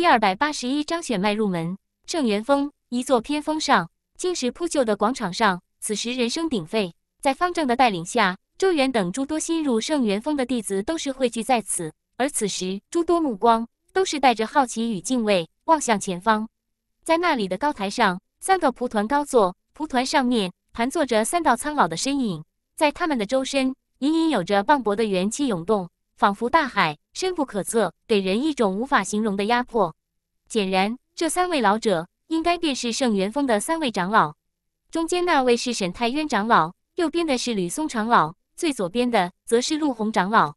第二百八十一章选脉入门。圣元峰一座偏峰上，青石铺就的广场上，此时人声鼎沸。在方正的带领下，周元等诸多新入圣元峰的弟子都是汇聚在此。而此时，诸多目光都是带着好奇与敬畏，望向前方。在那里的高台上，三个蒲团高坐，蒲团上面盘坐着三道苍老的身影，在他们的周身，隐隐有着磅礴的元气涌动。仿佛大海深不可测，给人一种无法形容的压迫。显然，这三位老者应该便是圣元峰的三位长老。中间那位是沈太渊长老，右边的是吕松长老，最左边的则是陆鸿长老。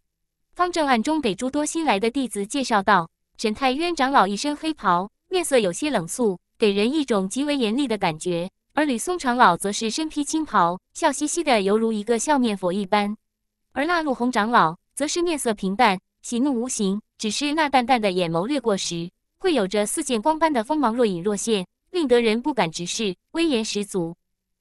方正暗中给诸多新来的弟子介绍道：沈太渊长老一身黑袍，面色有些冷肃，给人一种极为严厉的感觉；而吕松长老则是身披青袍，笑嘻嘻的，犹如一个笑面佛一般。而那陆鸿长老。则是面色平淡，喜怒无形，只是那淡淡的眼眸掠过时，会有着似见光般的锋芒若隐若现，令得人不敢直视，威严十足。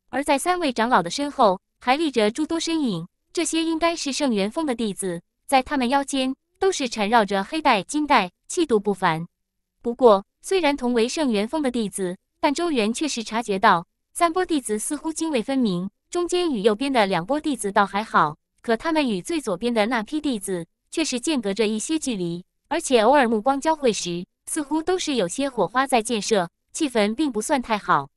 而在三位长老的身后，还立着诸多身影，这些应该是圣元峰的弟子，在他们腰间都是缠绕着黑带、金带，气度不凡。不过，虽然同为圣元峰的弟子，但周元却是察觉到，三波弟子似乎泾渭分明，中间与右边的两波弟子倒还好。可他们与最左边的那批弟子却是间隔着一些距离，而且偶尔目光交汇时，似乎都是有些火花在建设，气氛并不算太好。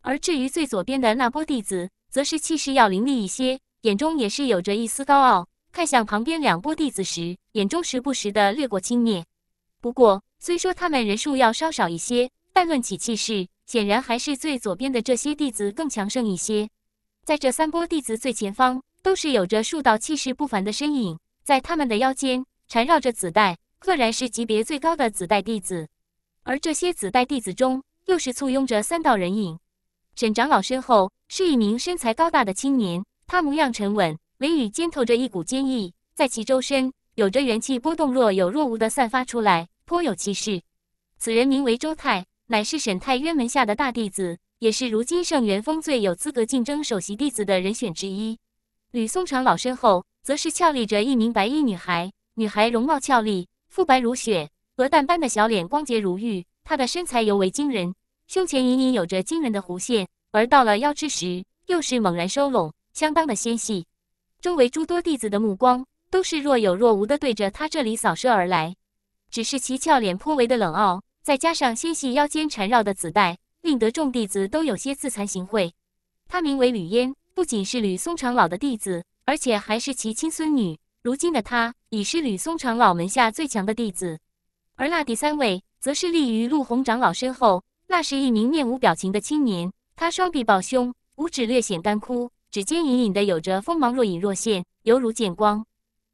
而至于最左边的那波弟子，则是气势要凌厉一些，眼中也是有着一丝高傲。看向旁边两波弟子时，眼中时不时的掠过轻蔑。不过虽说他们人数要稍少一些，但论起气势，显然还是最左边的这些弟子更强盛一些。在这三波弟子最前方。都是有着数道气势不凡的身影，在他们的腰间缠绕着紫带，赫然是级别最高的紫带弟子。而这些紫带弟子中，又是簇拥着三道人影。沈长老身后是一名身材高大的青年，他模样沉稳，眉宇间透着一股坚毅，在其周身有着元气波动若有若无的散发出来，颇有气势。此人名为周泰，乃是沈泰渊门下的大弟子，也是如今圣元峰最有资格竞争首席弟子的人选之一。吕松长老身后，则是俏丽着一名白衣女孩。女孩容貌俏丽，肤白如雪，鹅蛋般的小脸光洁如玉。她的身材尤为惊人，胸前隐隐有着惊人的弧线，而到了腰肢时，又是猛然收拢，相当的纤细。周围诸多弟子的目光，都是若有若无的对着她这里扫射而来。只是其俏脸颇为的冷傲，再加上纤细腰间缠绕的紫带，令得众弟子都有些自惭形秽。她名为吕烟。不仅是吕松长老的弟子，而且还是其亲孙女。如今的他已是吕松长老门下最强的弟子，而那第三位则是立于陆鸿长老身后。那是一名面无表情的青年，他双臂抱胸，五指略显干枯，指尖隐隐的有着锋芒，若隐若现，犹如剑光。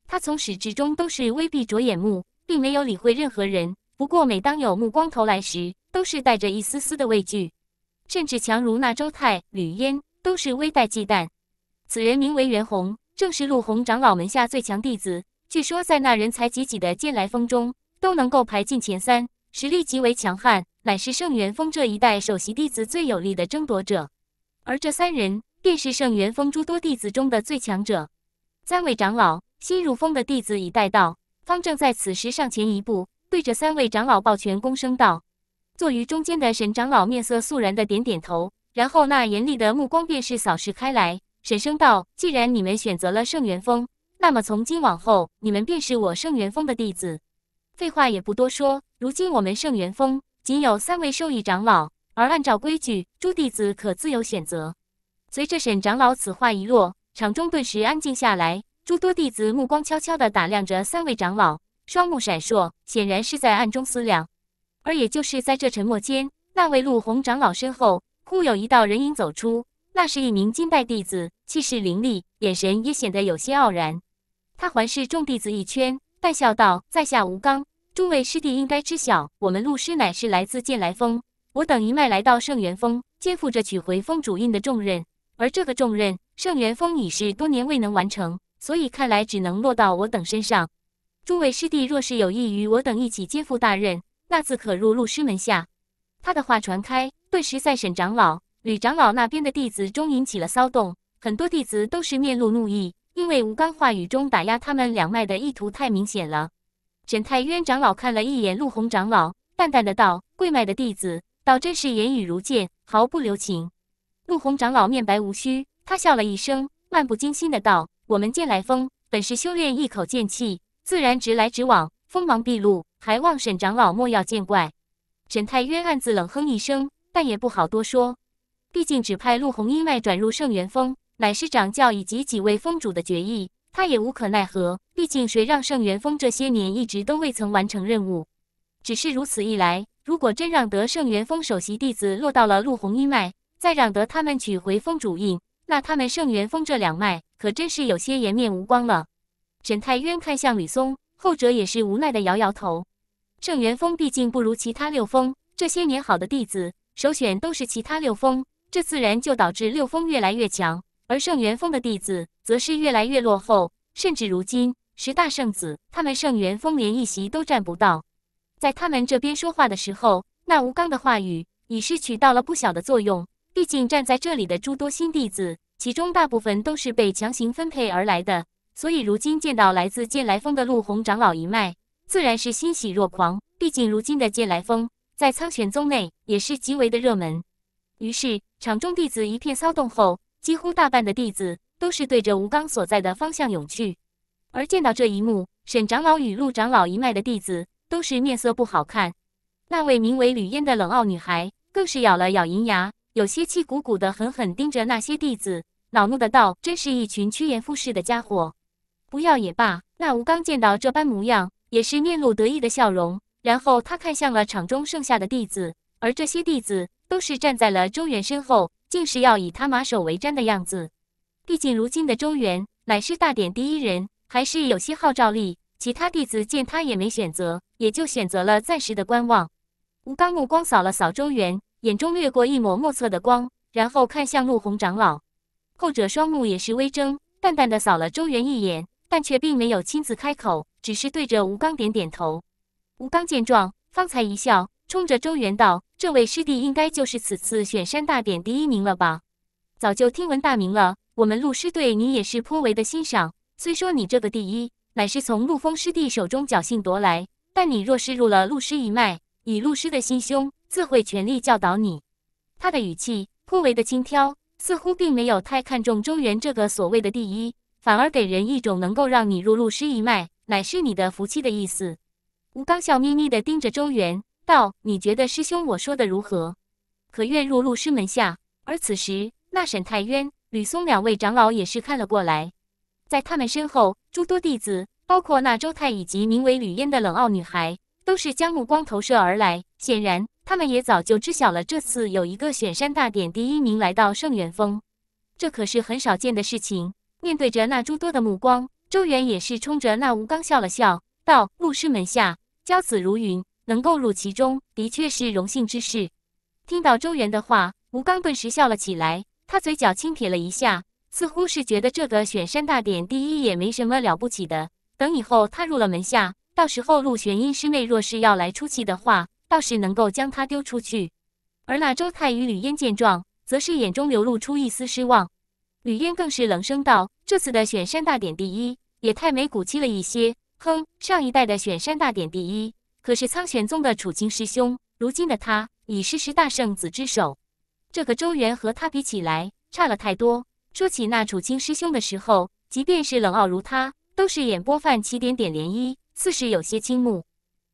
他从始至终都是微闭着眼目，并没有理会任何人。不过每当有目光投来时，都是带着一丝丝的畏惧，甚至强如那周泰、吕嫣、都是微带忌惮。此人名为袁弘，正是陆弘长老门下最强弟子。据说在那人才济济的剑来峰中，都能够排进前三，实力极为强悍，乃是圣元峰这一代首席弟子最有力的争夺者。而这三人，便是圣元峰诸多弟子中的最强者。三位长老，新入峰的弟子已带到。方正在此时上前一步，对着三位长老抱拳躬声道：“坐于中间的沈长老，面色肃然的点点头。”然后，那严厉的目光便是扫视开来。沈声道：“既然你们选择了圣元峰，那么从今往后，你们便是我圣元峰的弟子。废话也不多说，如今我们圣元峰仅有三位受益长老，而按照规矩，诸弟子可自由选择。”随着沈长老此话一落，场中顿时安静下来，诸多弟子目光悄悄地打量着三位长老，双目闪烁，显然是在暗中思量。而也就是在这沉默间，那位陆鸿长老身后。忽有一道人影走出，那是一名金代弟子，气势凌厉，眼神也显得有些傲然。他环视众弟子一圈，淡笑道：“在下吴刚，诸位师弟应该知晓，我们陆师乃是来自剑来峰，我等一脉来到圣元峰，肩负着取回峰主印的重任。而这个重任，圣元峰已是多年未能完成，所以看来只能落到我等身上。诸位师弟若是有意与我等一起肩负大任，那自可入陆师门下。”他的话传开。顿时，在沈长老、吕长老那边的弟子中引起了骚动，很多弟子都是面露怒意，因为吴刚话语中打压他们两脉的意图太明显了。沈太渊长老看了一眼陆鸿长老，淡淡的道：“贵脉的弟子倒真是言语如剑，毫不留情。”陆鸿长老面白无须，他笑了一声，漫不经心的道：“我们剑来锋，本是修炼一口剑气，自然直来直往，锋芒毕露，还望沈长老莫要见怪。”沈太渊暗自冷哼一声。但也不好多说，毕竟只派陆红一脉转入圣元峰，乃是掌教以及几位峰主的决议，他也无可奈何。毕竟谁让圣元峰这些年一直都未曾完成任务？只是如此一来，如果真让得圣元峰首席弟子落到了陆红一脉，再让得他们取回峰主印，那他们圣元峰这两脉可真是有些颜面无光了。沈太渊看向吕松，后者也是无奈的摇摇头。圣元峰毕竟不如其他六峰，这些年好的弟子。首选都是其他六峰，这自然就导致六峰越来越强，而圣元峰的弟子则是越来越落后。甚至如今，十大圣子他们圣元峰连一席都占不到。在他们这边说话的时候，那吴刚的话语已是起到了不小的作用。毕竟站在这里的诸多新弟子，其中大部分都是被强行分配而来的，所以如今见到来自剑来峰的陆鸿长老一脉，自然是欣喜若狂。毕竟如今的剑来峰。在苍玄宗内也是极为的热门，于是场中弟子一片骚动后，几乎大半的弟子都是对着吴刚所在的方向涌去。而见到这一幕，沈长老与陆长老一脉的弟子都是面色不好看，那位名为吕烟的冷傲女孩更是咬了咬银牙，有些气鼓鼓的狠狠盯着那些弟子，恼怒的道：“真是一群趋炎附势的家伙，不要也罢。”那吴刚见到这般模样，也是面露得意的笑容。然后他看向了场中剩下的弟子，而这些弟子都是站在了周元身后，竟是要以他马首为瞻的样子。毕竟如今的周元乃是大典第一人，还是有些号召力。其他弟子见他也没选择，也就选择了暂时的观望。吴刚目光扫了扫周元，眼中掠过一抹莫测的光，然后看向陆鸿长老。后者双目也是微睁，淡淡的扫了周元一眼，但却并没有亲自开口，只是对着吴刚点点头。吴刚见状，方才一笑，冲着周元道：“这位师弟应该就是此次选山大典第一名了吧？早就听闻大名了。我们陆师对你也是颇为的欣赏。虽说你这个第一，乃是从陆风师弟手中侥幸夺来，但你若是入了陆师一脉，以陆师的心胸，自会全力教导你。”他的语气颇为的轻佻，似乎并没有太看重周元这个所谓的第一，反而给人一种能够让你入陆师一脉，乃是你的福气的意思。吴刚笑眯眯的盯着周元道：“你觉得师兄我说的如何？可愿入陆师门下？”而此时，那沈太渊、吕松两位长老也是看了过来，在他们身后，诸多弟子，包括那周泰以及名为吕烟的冷傲女孩，都是将目光投射而来。显然，他们也早就知晓了这次有一个选山大典第一名来到圣元峰，这可是很少见的事情。面对着那诸多的目光，周元也是冲着那吴刚笑了笑，道：“陆师门下。”娇子如云，能够入其中，的确是荣幸之事。听到周元的话，吴刚顿时笑了起来，他嘴角轻撇了一下，似乎是觉得这个选山大典第一也没什么了不起的。等以后他入了门下，到时候陆玄音师妹若是要来出气的话，倒是能够将他丢出去。而那周泰与吕烟见状，则是眼中流露出一丝失望。吕烟更是冷声道：“这次的选山大典第一，也太没骨气了一些。”哼，上一代的选山大典第一，可是苍玄宗的楚青师兄。如今的他，已是十大圣子之首。这个周元和他比起来，差了太多。说起那楚青师兄的时候，即便是冷傲如他，都是眼波泛起点点涟漪，似是有些倾慕。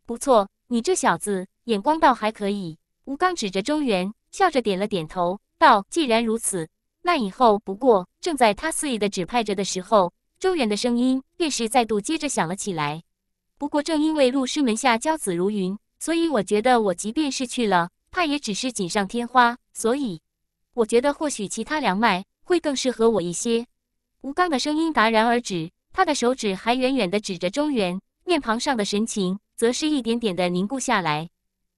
不错，你这小子眼光倒还可以。吴刚指着周元，笑着点了点头，道：“既然如此，那以后……不过，正在他肆意的指派着的时候。”周远的声音便是再度接着响了起来。不过正因为陆师门下骄子如云，所以我觉得我即便是去了，怕也只是锦上添花。所以，我觉得或许其他凉脉会更适合我一些。吴刚的声音戛然而止，他的手指还远远的指着周远，面庞上的神情则是一点点的凝固下来。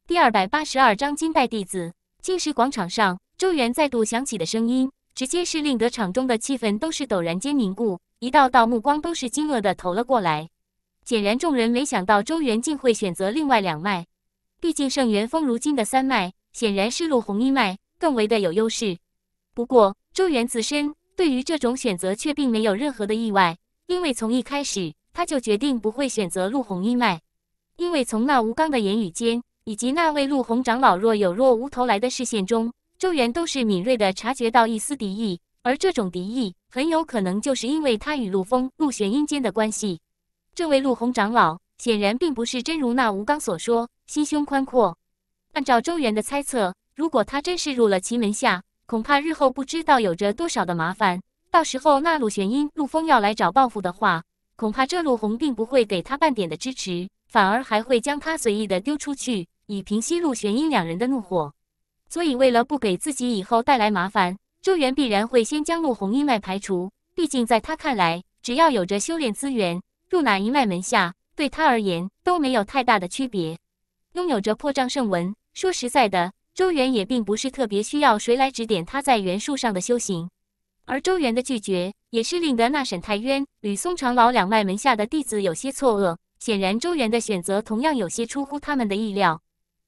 第二百八十二章金代弟子。金石广场上，周远再度响起的声音，直接是令得场中的气氛都是陡然间凝固。一道道目光都是惊愕的投了过来，显然众人没想到周元竟会选择另外两脉。毕竟圣元峰如今的三脉，显然是陆红一脉更为的有优势。不过周元自身对于这种选择却并没有任何的意外，因为从一开始他就决定不会选择陆红一脉。因为从那吴刚的言语间，以及那位陆红长老若有若无投来的视线中，周元都是敏锐的察觉到一丝敌意。而这种敌意很有可能就是因为他与陆枫、陆玄音间的关系。这位陆红长老显然并不是真如那吴刚所说心胸宽阔。按照周元的猜测，如果他真是入了其门下，恐怕日后不知道有着多少的麻烦。到时候那陆玄音、陆枫要来找报复的话，恐怕这陆红并不会给他半点的支持，反而还会将他随意的丢出去，以平息陆玄音两人的怒火。所以，为了不给自己以后带来麻烦。周元必然会先将陆红一脉排除，毕竟在他看来，只要有着修炼资源，入哪一脉门下，对他而言都没有太大的区别。拥有着破障圣文，说实在的，周元也并不是特别需要谁来指点他在元术上的修行。而周元的拒绝，也是令得那沈太渊、吕松长老两脉门下的弟子有些错愕。显然，周元的选择同样有些出乎他们的意料。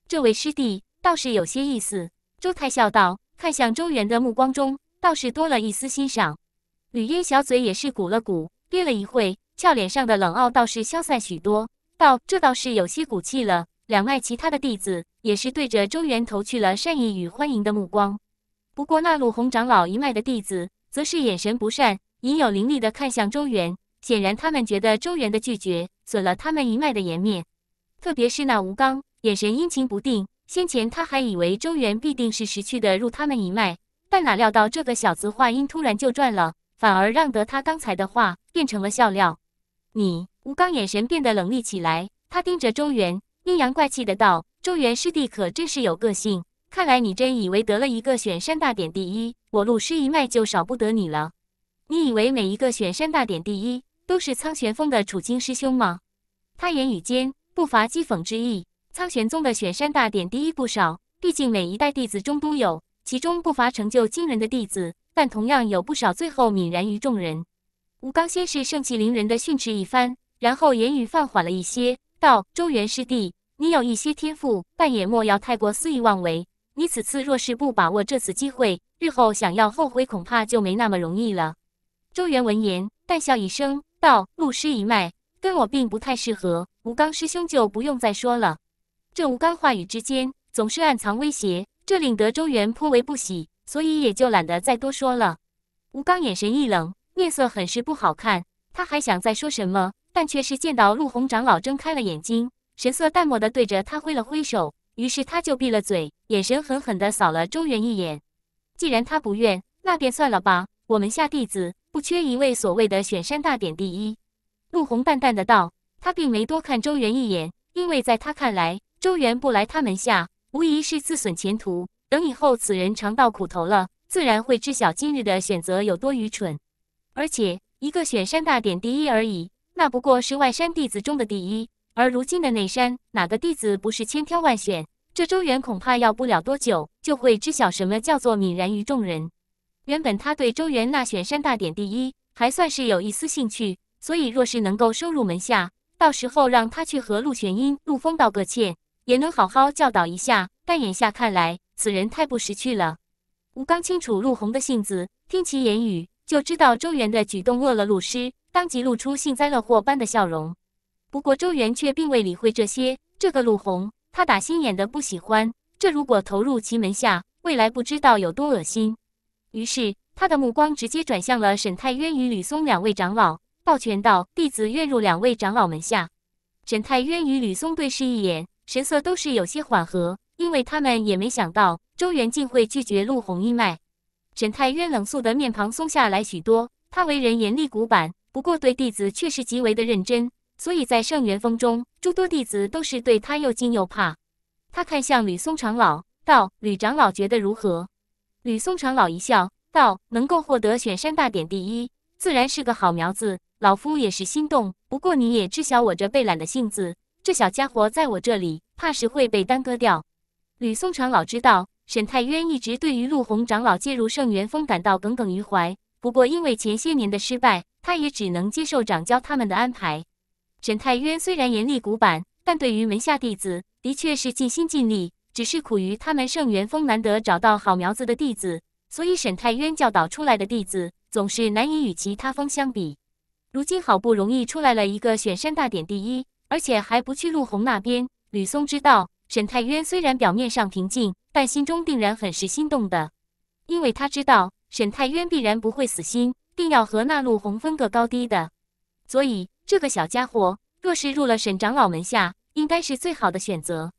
这位师弟倒是有些意思，周太笑道。看向周元的目光中倒是多了一丝欣赏，吕英小嘴也是鼓了鼓，憋了一会，俏脸上的冷傲倒是消散许多，道：“这倒是有些骨气了。”两脉其他的弟子也是对着周元投去了善意与欢迎的目光，不过那陆红长老一脉的弟子则是眼神不善，隐有凌厉的看向周元，显然他们觉得周元的拒绝损了他们一脉的颜面，特别是那吴刚，眼神阴晴不定。先前他还以为周元必定是识趣的入他们一脉，但哪料到这个小子话音突然就转了，反而让得他刚才的话变成了笑料。你吴刚眼神变得冷厉起来，他盯着周元，阴阳怪气的道：“周元师弟可真是有个性，看来你真以为得了一个选山大典第一，我陆师一脉就少不得你了？你以为每一个选山大典第一都是苍玄峰的楚惊师兄吗？”他言语间不乏讥讽之意。苍玄宗的选山大典，第一不少，毕竟每一代弟子中都有，其中不乏成就惊人的弟子，但同样有不少最后泯然于众人。吴刚先是盛气凌人的训斥一番，然后言语放缓了一些，道：“周元师弟，你有一些天赋，但也莫要太过肆意妄为。你此次若是不把握这次机会，日后想要后悔，恐怕就没那么容易了。”周元闻言，淡笑一声，道：“陆师一脉跟我并不太适合，吴刚师兄就不用再说了。”这吴刚话语之间总是暗藏威胁，这令得周元颇为不喜，所以也就懒得再多说了。吴刚眼神一冷，面色很是不好看。他还想再说什么，但却是见到陆鸿长老睁开了眼睛，神色淡漠的对着他挥了挥手，于是他就闭了嘴，眼神狠狠的扫了周元一眼。既然他不愿，那便算了吧。我们下弟子不缺一位所谓的选山大典第一。陆鸿淡淡的道，他并没多看周元一眼，因为在他看来。周元不来他门下，无疑是自损前途。等以后此人尝到苦头了，自然会知晓今日的选择有多愚蠢。而且一个选山大典第一而已，那不过是外山弟子中的第一。而如今的内山，哪个弟子不是千挑万选？这周元恐怕要不了多久就会知晓什么叫做泯然于众人。原本他对周元那选山大典第一还算是有一丝兴趣，所以若是能够收入门下，到时候让他去和陆玄英、陆峰道个歉。也能好好教导一下，但眼下看来此人太不识趣了。吴刚清楚陆红的性子，听其言语就知道周元的举动恶了陆师，当即露出幸灾乐祸般的笑容。不过周元却并未理会这些，这个陆红，他打心眼的不喜欢，这如果投入其门下，未来不知道有多恶心。于是他的目光直接转向了沈太渊与吕松两位长老，抱拳道：“弟子愿入两位长老门下。”沈太渊与吕松对视一眼。神色都是有些缓和，因为他们也没想到周元竟会拒绝陆红一脉。沈太渊冷肃的面庞松下来许多，他为人严厉古板，不过对弟子却是极为的认真，所以在圣元峰中，诸多弟子都是对他又敬又怕。他看向吕松长老，道：“吕长老觉得如何？”吕松长老一笑，道：“能够获得选山大典第一，自然是个好苗子，老夫也是心动。不过你也知晓我这被懒的性子。”这小家伙在我这里，怕是会被耽搁掉。吕宋长老知道，沈太渊一直对于陆宏长老介入圣元峰感到耿耿于怀。不过因为前些年的失败，他也只能接受掌教他们的安排。沈太渊虽然严厉古板，但对于门下弟子的确是尽心尽力。只是苦于他们圣元峰难得找到好苗子的弟子，所以沈太渊教导出来的弟子总是难以与其他峰相比。如今好不容易出来了一个选山大典第一。而且还不去陆红那边。吕松知道，沈太渊虽然表面上平静，但心中定然很是心动的，因为他知道沈太渊必然不会死心，定要和那陆红分个高低的。所以这个小家伙若是入了沈长老门下，应该是最好的选择。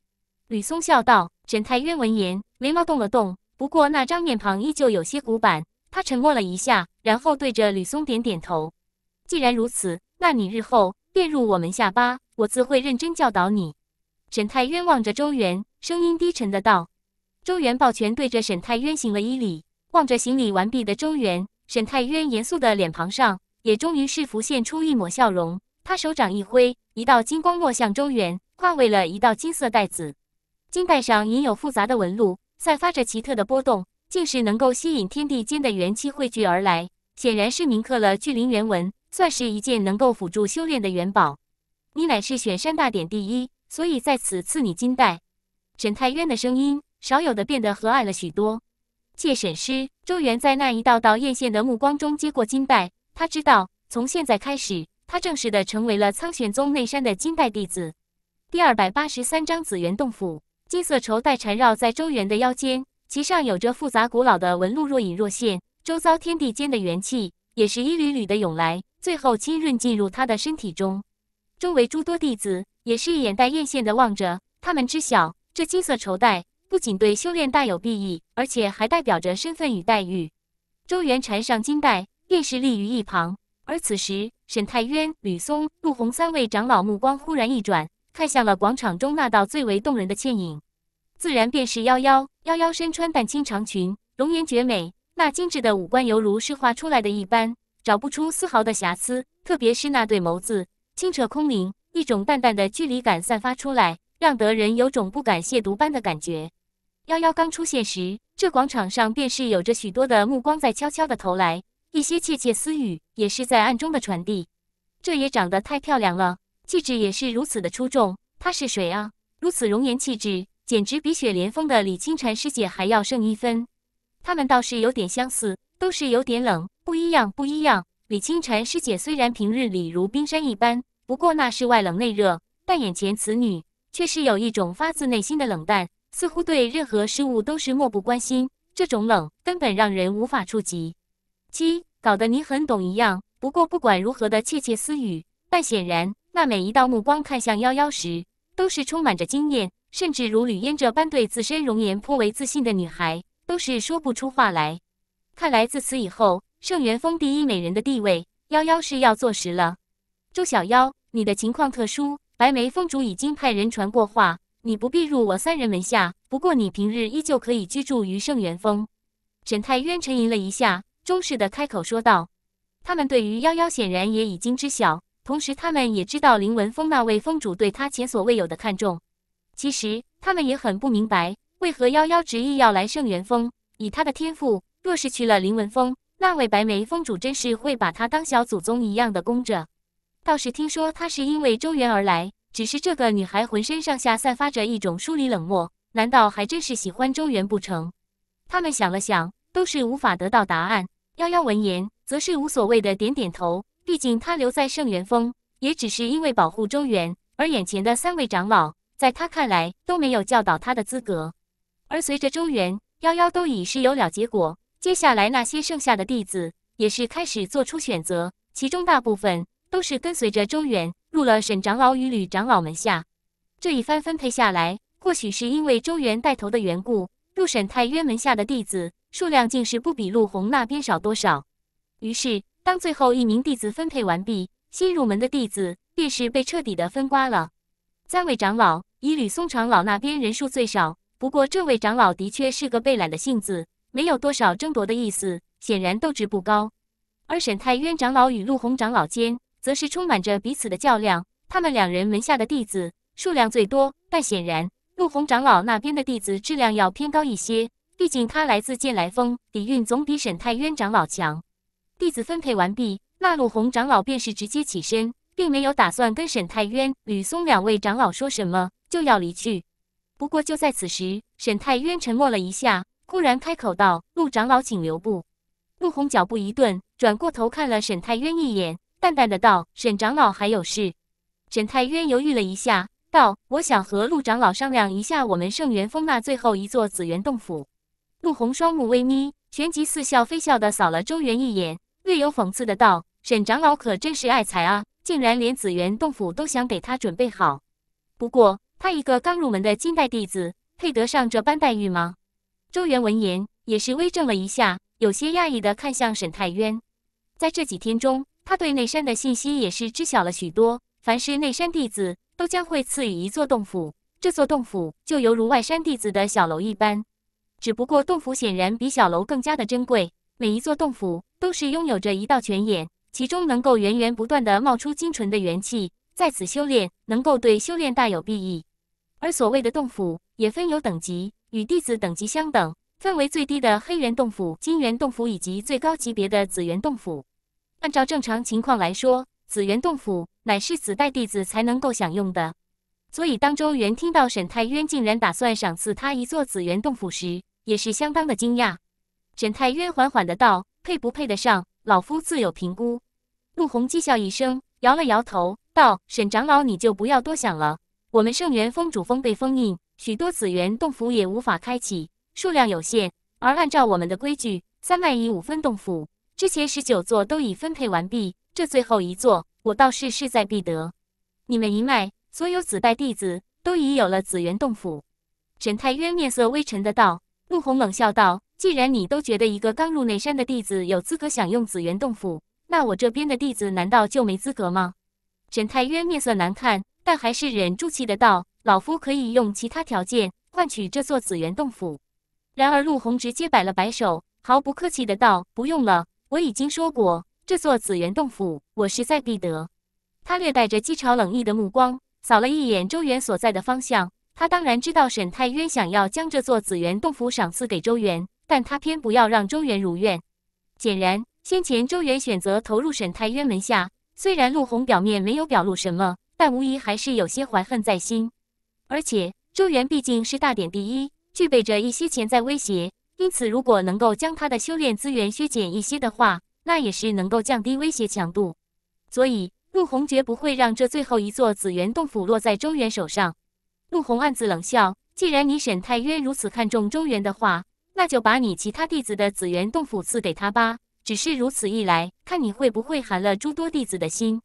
吕松笑道。沈太渊闻言，眉毛动了动，不过那张面庞依旧有些古板。他沉默了一下，然后对着吕松点点头。既然如此，那你日后。便入我门下吧，我自会认真教导你。”沈太渊望着周元，声音低沉的道。周元抱拳，对着沈太渊行了一礼。望着行礼完毕的周元，沈太渊严肃的脸庞上也终于是浮现出一抹笑容。他手掌一挥，一道金光落向周元，化为了一道金色带子。金带上隐有复杂的纹路，散发着奇特的波动，竟是能够吸引天地间的元气汇聚而来，显然是铭刻了巨灵元纹。算是一件能够辅助修炼的元宝。你乃是选山大典第一，所以在此赐你金带。沈太渊的声音少有的变得和蔼了许多。借沈师，周元在那一道道艳羡的目光中接过金带。他知道，从现在开始，他正式的成为了苍玄宗内山的金带弟子。第二百八十三章紫元洞府。金色绸带缠绕在周元的腰间，其上有着复杂古老的纹路若隐若现，周遭天地间的元气也是一缕缕的涌来。最后，浸润进入他的身体中。周围诸多弟子也是眼带艳羡的望着。他们知晓，这金色绸带不仅对修炼大有裨益，而且还代表着身份与待遇。周元缠上金带，便是立于一旁。而此时，沈太渊、吕松、陆红三位长老目光忽然一转，看向了广场中那道最为动人的倩影，自然便是夭夭。夭夭身穿淡青长裙，容颜绝美，那精致的五官犹如是画出来的一般。找不出丝毫的瑕疵，特别是那对眸子，清澈空灵，一种淡淡的距离感散发出来，让得人有种不敢亵渎般的感觉。幺幺刚出现时，这广场上便是有着许多的目光在悄悄的投来，一些窃窃私语也是在暗中的传递。这也长得太漂亮了，气质也是如此的出众。她是谁啊？如此容颜气质，简直比雪莲峰的李清禅师姐还要胜一分。他们倒是有点相似。都是有点冷，不一样，不一样。李清晨师姐虽然平日里如冰山一般，不过那是外冷内热，但眼前此女却是有一种发自内心的冷淡，似乎对任何事物都是漠不关心。这种冷根本让人无法触及。七，搞得你很懂一样。不过不管如何的窃窃私语，但显然那每一道目光看向夭夭时，都是充满着惊艳，甚至如吕烟这般对自身容颜颇为自信的女孩，都是说不出话来。看来自此以后，圣元峰第一美人的地位，夭夭是要坐实了。周小妖，你的情况特殊，白眉峰主已经派人传过话，你不必入我三人门下。不过你平日依旧可以居住于圣元峰。沈太渊沉吟了一下，忠实的开口说道：“他们对于夭夭显然也已经知晓，同时他们也知道林文峰那位峰主对他前所未有的看重。其实他们也很不明白，为何夭夭执意要来圣元峰，以他的天赋。”若是去了林文峰那位白眉峰主，真是会把他当小祖宗一样的供着。倒是听说他是因为周元而来，只是这个女孩浑身上下散发着一种疏离冷漠，难道还真是喜欢周元不成？他们想了想，都是无法得到答案。夭夭闻言，则是无所谓的点点头。毕竟他留在圣元峰，也只是因为保护周元，而眼前的三位长老，在他看来都没有教导他的资格。而随着周元，夭夭都已是有了结果。接下来，那些剩下的弟子也是开始做出选择，其中大部分都是跟随着周元入了沈长老与吕长老门下。这一番分配下来，或许是因为周元带头的缘故，入沈太渊门下的弟子数量竟是不比陆宏那边少多少。于是，当最后一名弟子分配完毕，新入门的弟子便是被彻底的分瓜了。三位长老，以吕松长老那边人数最少，不过这位长老的确是个被懒的性子。没有多少争夺的意思，显然斗志不高。而沈太渊长老与陆鸿长老间，则是充满着彼此的较量。他们两人门下的弟子数量最多，但显然陆鸿长老那边的弟子质量要偏高一些，毕竟他来自剑来峰，底蕴总比沈太渊长老强。弟子分配完毕，那陆鸿长老便是直接起身，并没有打算跟沈太渊、吕松两位长老说什么，就要离去。不过就在此时，沈太渊沉默了一下。忽然开口道：“陆长老，请留步。”陆红脚步一顿，转过头看了沈太渊一眼，淡淡的道：“沈长老还有事？”沈太渊犹豫了一下，道：“我想和陆长老商量一下，我们圣元峰那最后一座紫元洞府。”陆红双目微眯，旋即似笑非笑的扫了周元一眼，略有讽刺的道：“沈长老可真是爱财啊，竟然连紫元洞府都想给他准备好。不过他一个刚入门的金代弟子，配得上这般待遇吗？”周元闻言也是微怔了一下，有些讶异的看向沈太渊。在这几天中，他对内山的信息也是知晓了许多。凡是内山弟子，都将会赐予一座洞府。这座洞府就犹如外山弟子的小楼一般，只不过洞府显然比小楼更加的珍贵。每一座洞府都是拥有着一道泉眼，其中能够源源不断的冒出精纯的元气，在此修炼能够对修炼大有裨益。而所谓的洞府也分有等级。与弟子等级相等，分为最低的黑元洞府、金元洞府以及最高级别的紫元洞府。按照正常情况来说，紫元洞府乃是子代弟子才能够享用的。所以，当周元听到沈太渊竟然打算赏赐他一座紫元洞府时，也是相当的惊讶。沈太渊缓缓的道：“配不配得上，老夫自有评估。”陆鸿讥笑一声，摇了摇头道：“沈长老，你就不要多想了。我们圣元峰主峰被封印。”许多紫元洞府也无法开启，数量有限。而按照我们的规矩，三脉以五分洞府，之前十九座都已分配完毕，这最后一座我倒是势在必得。你们一脉所有子代弟子都已有了紫元洞府。沈太渊面色微沉的道。陆红冷笑道：“既然你都觉得一个刚入内山的弟子有资格享用紫元洞府，那我这边的弟子难道就没资格吗？”沈太渊面色难看，但还是忍住气的道。老夫可以用其他条件换取这座紫园洞府，然而陆鸿直接摆了摆手，毫不客气的道：“不用了，我已经说过，这座紫园洞府我势在必得。”他略带着讥嘲冷意的目光扫了一眼周元所在的方向，他当然知道沈太渊想要将这座紫园洞府赏赐给周元，但他偏不要让周元如愿。显然，先前周元选择投入沈太渊门下，虽然陆鸿表面没有表露什么，但无疑还是有些怀恨在心。而且周元毕竟是大典第一，具备着一些潜在威胁，因此如果能够将他的修炼资源削减一些的话，那也是能够降低威胁强度。所以陆红绝不会让这最后一座紫元洞府落在周元手上。陆红暗自冷笑，既然你沈太渊如此看重周元的话，那就把你其他弟子的紫元洞府赐给他吧。只是如此一来，看你会不会寒了诸多弟子的心。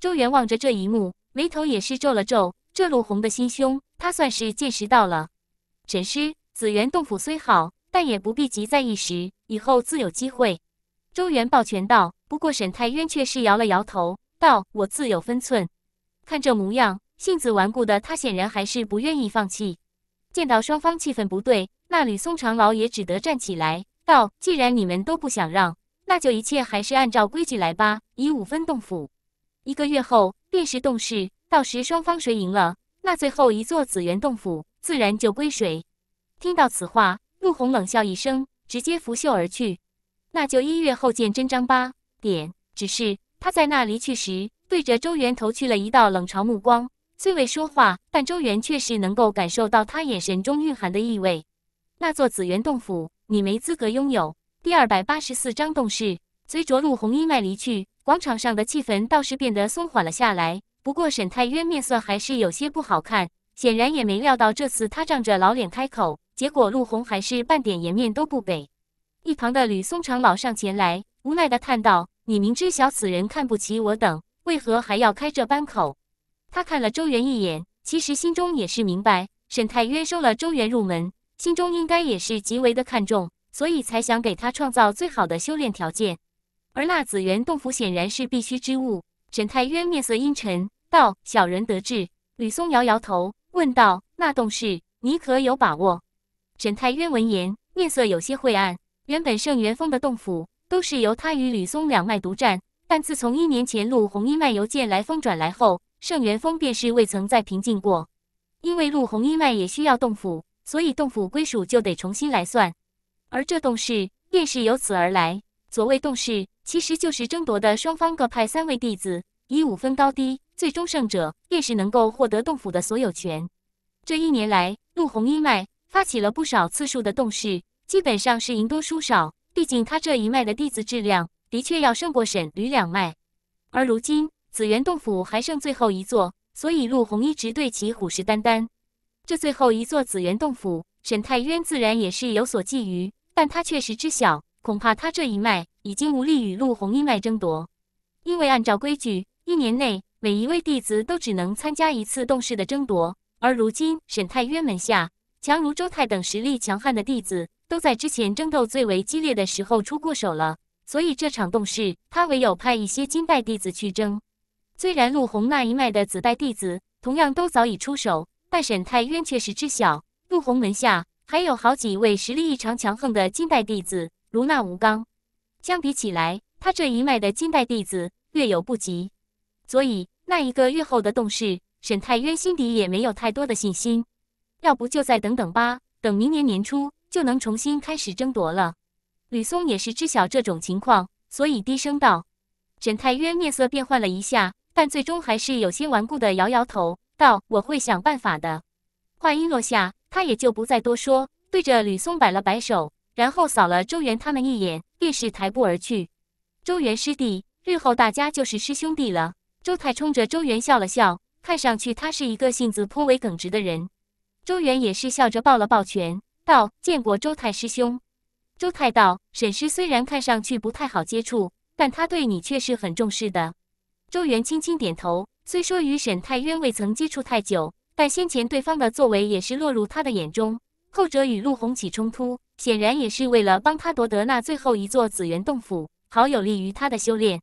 周元望着这一幕，眉头也是皱了皱。这陆红的心胸，他算是见识到了。沈师，紫元洞府虽好，但也不必急在一时，以后自有机会。周元抱拳道。不过沈太渊却是摇了摇头，道：“我自有分寸。”看这模样，性子顽固的他显然还是不愿意放弃。见到双方气氛不对，那吕松长老也只得站起来，道：“既然你们都不想让，那就一切还是按照规矩来吧，以五分洞府，一个月后便是洞室到时双方谁赢了，那最后一座紫元洞府自然就归谁。听到此话，陆红冷笑一声，直接拂袖而去。那就一月后见真章吧。点。只是他在那离去时，对着周元投去了一道冷嘲目光。虽未说话，但周元却是能够感受到他眼神中蕴含的意味。那座紫元洞府，你没资格拥有。第二百八十四章洞室。随着陆红一脉离去，广场上的气氛倒是变得松缓了下来。不过沈太渊面色还是有些不好看，显然也没料到这次他仗着老脸开口，结果陆鸿还是半点颜面都不给。一旁的吕松长老上前来，无奈的叹道：“你明知小此人看不起我等，为何还要开这般口？”他看了周元一眼，其实心中也是明白，沈太渊收了周元入门，心中应该也是极为的看重，所以才想给他创造最好的修炼条件。而那紫元洞府显然是必须之物，沈太渊面色阴沉。道：“小人得志。”吕松摇摇头，问道：“那洞室，你可有把握？”沈太渊闻言，面色有些晦暗。原本圣元峰的洞府都是由他与吕松两脉独占，但自从一年前陆红衣脉由剑来峰转来后，圣元峰便是未曾再平静过。因为陆红衣脉也需要洞府，所以洞府归属就得重新来算。而这洞室便是由此而来。所谓洞室，其实就是争夺的双方各派三位弟子，以五分高低。最终胜者便是能够获得洞府的所有权。这一年来，陆红一脉发起了不少次数的动势，基本上是赢多输少。毕竟他这一脉的弟子质量的确要胜过沈吕两脉。而如今，紫元洞府还剩最后一座，所以陆红一直对其虎视眈眈。这最后一座紫元洞府，沈太渊自然也是有所觊觎，但他确实知晓，恐怕他这一脉已经无力与陆红一脉争夺，因为按照规矩，一年内。每一位弟子都只能参加一次动势的争夺，而如今沈太渊门下强如周泰等实力强悍的弟子，都在之前争斗最为激烈的时候出过手了。所以这场动势，他唯有派一些金代弟子去争。虽然陆宏那一脉的子代弟子同样都早已出手，但沈太渊确实知晓陆宏门下还有好几位实力异常强横的金代弟子，如那吴刚。相比起来，他这一脉的金代弟子略有不及。所以那一个月后的动势，沈太渊心底也没有太多的信心。要不就再等等吧，等明年年初就能重新开始争夺了。吕松也是知晓这种情况，所以低声道。沈太渊面色变幻了一下，但最终还是有些顽固的摇摇头道：“我会想办法的。”话音落下，他也就不再多说，对着吕松摆了摆手，然后扫了周元他们一眼，便是抬步而去。周元师弟，日后大家就是师兄弟了。周泰冲着周元笑了笑，看上去他是一个性子颇为耿直的人。周元也是笑着抱了抱拳，道：“见过周泰师兄。”周泰道：“沈师虽然看上去不太好接触，但他对你却是很重视的。”周元轻轻点头，虽说与沈太渊未曾接触太久，但先前对方的作为也是落入他的眼中。后者与陆鸿起冲突，显然也是为了帮他夺得那最后一座紫元洞府，好有利于他的修炼。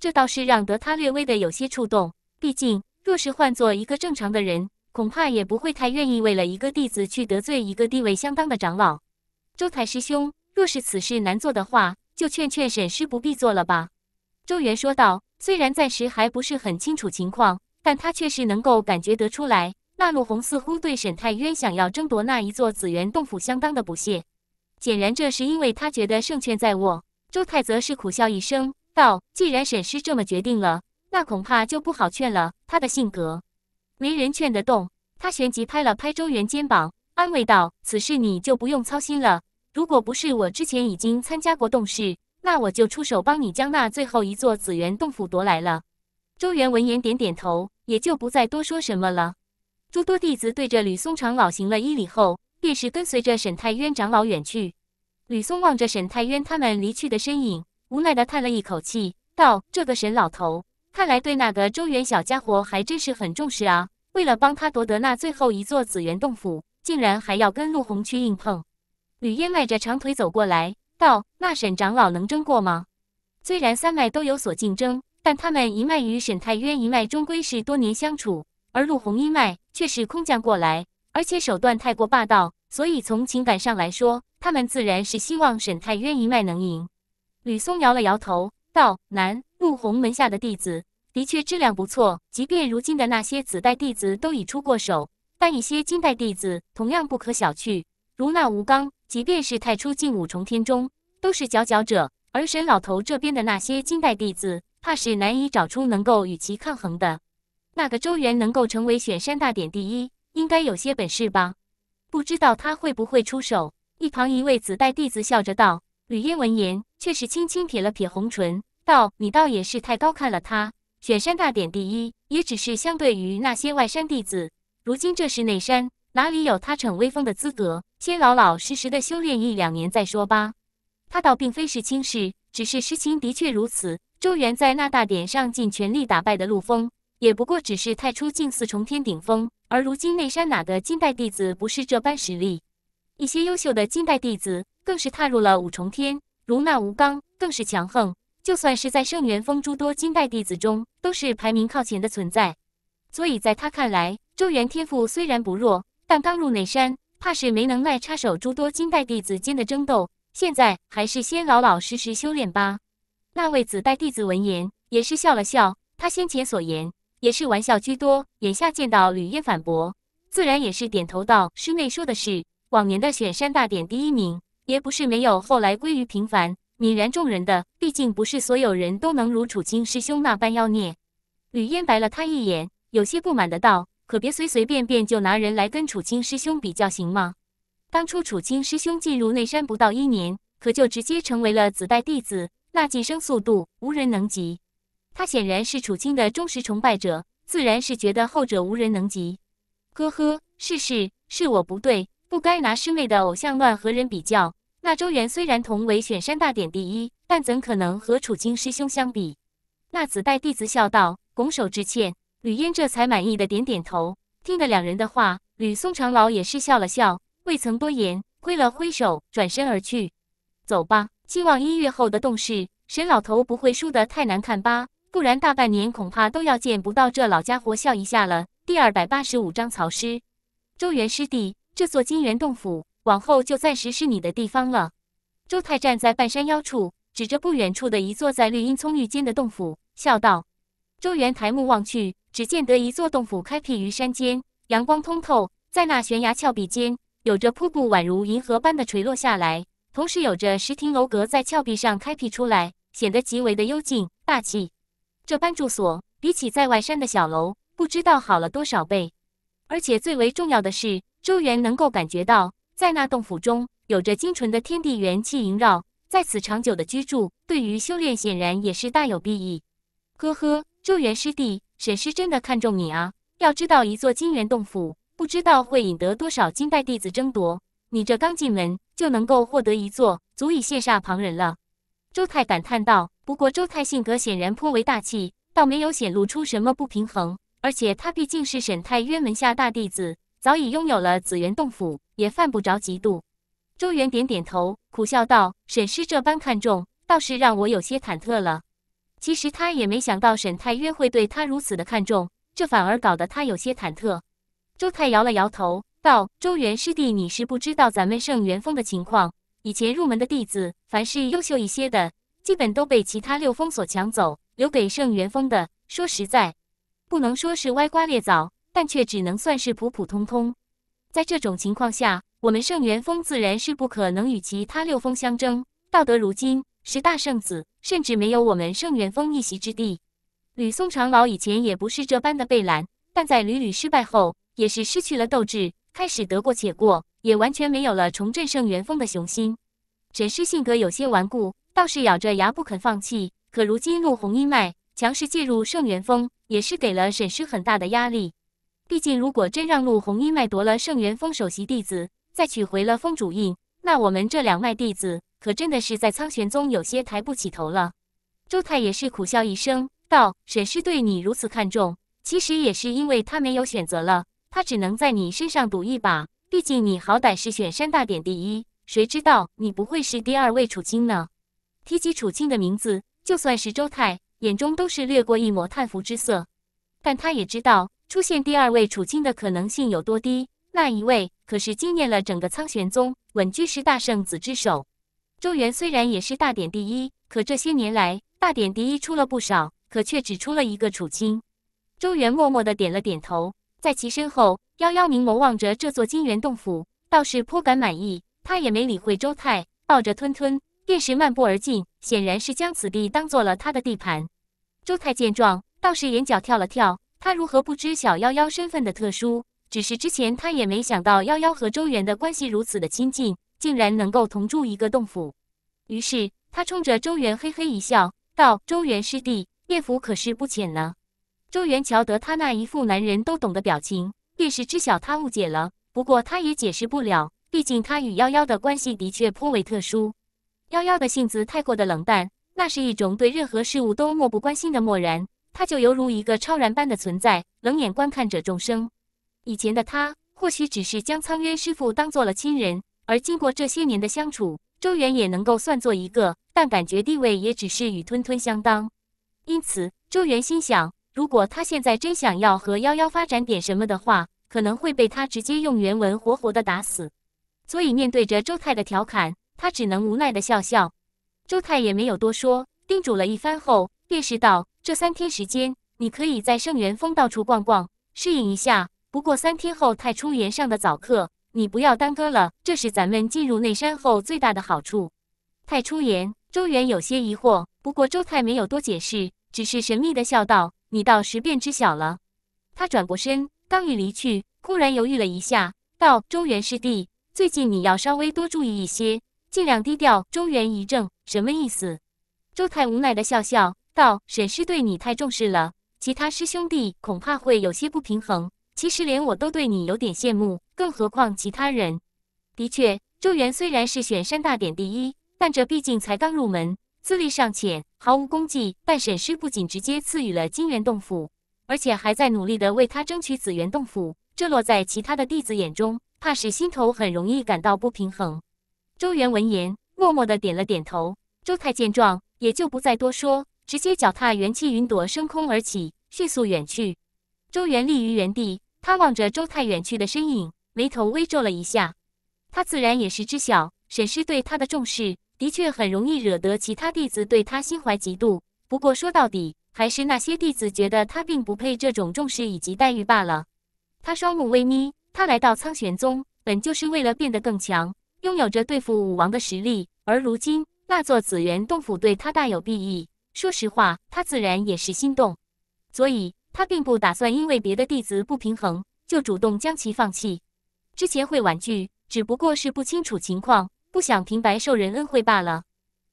这倒是让得他略微的有些触动，毕竟若是换做一个正常的人，恐怕也不会太愿意为了一个弟子去得罪一个地位相当的长老。周太师兄，若是此事难做的话，就劝劝沈师不必做了吧。”周元说道。虽然暂时还不是很清楚情况，但他却是能够感觉得出来，那陆红似乎对沈太渊想要争夺那一座紫元洞府相当的不屑。显然，这是因为他觉得胜券在握。周泰则是苦笑一声。道：“既然沈师这么决定了，那恐怕就不好劝了。他的性格，没人劝得动他。”旋即拍了拍周元肩膀，安慰道：“此事你就不用操心了。如果不是我之前已经参加过洞试，那我就出手帮你将那最后一座紫元洞府夺来了。”周元闻言点点头，也就不再多说什么了。诸多弟子对着吕松长老行了一礼后，便是跟随着沈太渊长老远去。吕松望着沈太渊他们离去的身影。无奈地叹了一口气，道：“这个沈老头，看来对那个周元小家伙还真是很重视啊！为了帮他夺得那最后一座紫元洞府，竟然还要跟陆红去硬碰。”吕燕迈着长腿走过来，道：“那沈长老能争过吗？虽然三脉都有所竞争，但他们一脉与沈太渊一脉终归是多年相处，而陆红一脉却是空降过来，而且手段太过霸道，所以从情感上来说，他们自然是希望沈太渊一脉能赢。”吕松摇了摇头，道：“南陆洪门下的弟子的确质量不错，即便如今的那些子代弟子都已出过手，但一些金代弟子同样不可小觑。如那吴刚，即便是太初境五重天中，都是佼佼者。而沈老头这边的那些金代弟子，怕是难以找出能够与其抗衡的。那个周元能够成为选山大典第一，应该有些本事吧？不知道他会不会出手？”一旁一位子代弟子笑着道。吕烟闻言，却是轻轻撇了撇红唇，道：“你倒也是太高看了他。选山大典第一，也只是相对于那些外山弟子。如今这是内山，哪里有他逞威风的资格？先老老实实的修炼一两年再说吧。他倒并非是轻视，只是实情的确如此。周元在那大典上尽全力打败的陆风，也不过只是太初境似重天顶峰。而如今内山哪个金代弟子不是这般实力？一些优秀的金代弟子。”更是踏入了五重天，如那吴刚更是强横，就算是在圣元峰诸多金代弟子中，都是排名靠前的存在。所以在他看来，周元天赋虽然不弱，但刚入内山，怕是没能耐插手诸多金代弟子间的争斗。现在还是先老老实实修炼吧。那位子代弟子闻言也是笑了笑，他先前所言也是玩笑居多，眼下见到吕燕反驳，自然也是点头道：“师妹说的是，往年的选山大典第一名。”也不是没有后来归于平凡泯然众人的，毕竟不是所有人都能如楚青师兄那般妖孽。吕燕白了他一眼，有些不满的道：“可别随随便便就拿人来跟楚青师兄比较，行吗？当初楚青师兄进入内山不到一年，可就直接成为了子代弟子，那晋升速度无人能及。他显然是楚青的忠实崇拜者，自然是觉得后者无人能及。呵呵，是是是，我不对，不该拿师妹的偶像乱和人比较。”那周元虽然同为选山大典第一，但怎可能和楚京师兄相比？那子代弟子笑道：“拱手致歉。”吕烟这才满意的点点头。听得两人的话，吕松长老也是笑了笑，未曾多言，挥了挥手，转身而去。“走吧，希望一月后的洞势，沈老头不会输得太难看吧？不然大半年恐怕都要见不到这老家伙笑一下了。”第二百八十五章曹师、周元师弟，这座金元洞府。往后就暂时是你的地方了。周泰站在半山腰处，指着不远处的一座在绿荫葱郁间的洞府，笑道：“周元抬目望去，只见得一座洞府开辟于山间，阳光通透，在那悬崖峭壁间，有着瀑布宛如银河般的垂落下来，同时有着石亭楼阁在峭壁上开辟出来，显得极为的幽静大气。这般住所，比起在外山的小楼，不知道好了多少倍。而且最为重要的是，周元能够感觉到。”在那洞府中，有着精纯的天地元气萦绕，在此长久的居住，对于修炼显然也是大有裨益。呵呵，周元师弟，沈师真的看中你啊！要知道，一座金元洞府，不知道会引得多少金代弟子争夺。你这刚进门就能够获得一座，足以羡煞旁人了。周泰感叹道。不过，周泰性格显然颇为大气，倒没有显露出什么不平衡。而且，他毕竟是沈太渊门下大弟子。早已拥有了紫元洞府，也犯不着嫉妒。周元点点头，苦笑道：“沈师这般看重，倒是让我有些忐忑了。”其实他也没想到沈太渊会对他如此的看重，这反而搞得他有些忐忑。周太摇了摇头，道：“周元师弟，你是不知道咱们圣元峰的情况。以前入门的弟子，凡是优秀一些的，基本都被其他六峰所抢走，留给圣元峰的，说实在，不能说是歪瓜裂枣。”但却只能算是普普通通。在这种情况下，我们圣元峰自然是不可能与其他六峰相争。到得如今，十大圣子甚至没有我们圣元峰一席之地。吕宋长老以前也不是这般的被懒，但在屡屡失败后，也是失去了斗志，开始得过且过，也完全没有了重振圣元峰的雄心。沈师性格有些顽固，倒是咬着牙不肯放弃。可如今，陆红一脉强势介入圣元峰，也是给了沈师很大的压力。毕竟，如果真让陆红一脉夺了圣元峰首席弟子，再取回了峰主印，那我们这两脉弟子可真的是在苍玄宗有些抬不起头了。周泰也是苦笑一声，道：“沈师对你如此看重，其实也是因为他没有选择了，他只能在你身上赌一把。毕竟你好歹是选山大典第一，谁知道你不会是第二位楚青呢？”提起楚青的名字，就算是周泰眼中都是掠过一抹叹服之色，但他也知道。出现第二位楚清的可能性有多低？那一位可是惊艳了整个苍玄宗，稳居十大圣子之首。周元虽然也是大典第一，可这些年来大典第一出了不少，可却只出了一个楚清。周元默默的点了点头，在其身后，幺幺明眸望着这座金元洞府，倒是颇感满意。他也没理会周泰，抱着吞吞，便是漫步而进，显然是将此地当做了他的地盘。周泰见状，倒是眼角跳了跳。他如何不知晓夭夭身份的特殊？只是之前他也没想到夭夭和周元的关系如此的亲近，竟然能够同住一个洞府。于是他冲着周元嘿嘿一笑，道：“周元师弟，叶福可是不浅呢。”周元瞧得他那一副男人都懂的表情，顿时知晓他误解了。不过他也解释不了，毕竟他与夭夭的关系的确颇为特殊。夭夭的性子太过的冷淡，那是一种对任何事物都漠不关心的漠然。他就犹如一个超然般的存在，冷眼观看着众生。以前的他或许只是将苍渊师傅当做了亲人，而经过这些年的相处，周元也能够算作一个，但感觉地位也只是与吞吞相当。因此，周元心想，如果他现在真想要和夭夭发展点什么的话，可能会被他直接用原文活活的打死。所以，面对着周泰的调侃，他只能无奈的笑笑。周泰也没有多说，叮嘱了一番后。便是道，这三天时间，你可以在圣元峰到处逛逛，适应一下。不过三天后，太初岩上的早课，你不要耽搁了。这是咱们进入内山后最大的好处。太初岩，周元有些疑惑，不过周泰没有多解释，只是神秘的笑道：“你到时便知晓了。”他转过身，刚欲离去，忽然犹豫了一下，道：“周元师弟，最近你要稍微多注意一些，尽量低调。”周元一怔，什么意思？周泰无奈的笑笑。道：“沈师对你太重视了，其他师兄弟恐怕会有些不平衡。其实连我都对你有点羡慕，更何况其他人。”的确，周元虽然是选山大典第一，但这毕竟才刚入门，资历尚浅，毫无功绩。但沈师不仅直接赐予了金元洞府，而且还在努力的为他争取紫元洞府。这落在其他的弟子眼中，怕是心头很容易感到不平衡。周元闻言，默默的点了点头。周泰见状，也就不再多说。直接脚踏元气云朵升空而起，迅速远去。周元立于原地，他望着周泰远去的身影，眉头微皱了一下。他自然也是知晓沈师对他的重视，的确很容易惹得其他弟子对他心怀嫉妒。不过说到底，还是那些弟子觉得他并不配这种重视以及待遇罢了。他双目微眯，他来到苍玄宗本就是为了变得更强，拥有着对付武王的实力。而如今那座紫元洞府对他大有裨益。说实话，他自然也是心动，所以他并不打算因为别的弟子不平衡就主动将其放弃。之前会婉拒，只不过是不清楚情况，不想平白受人恩惠罢了。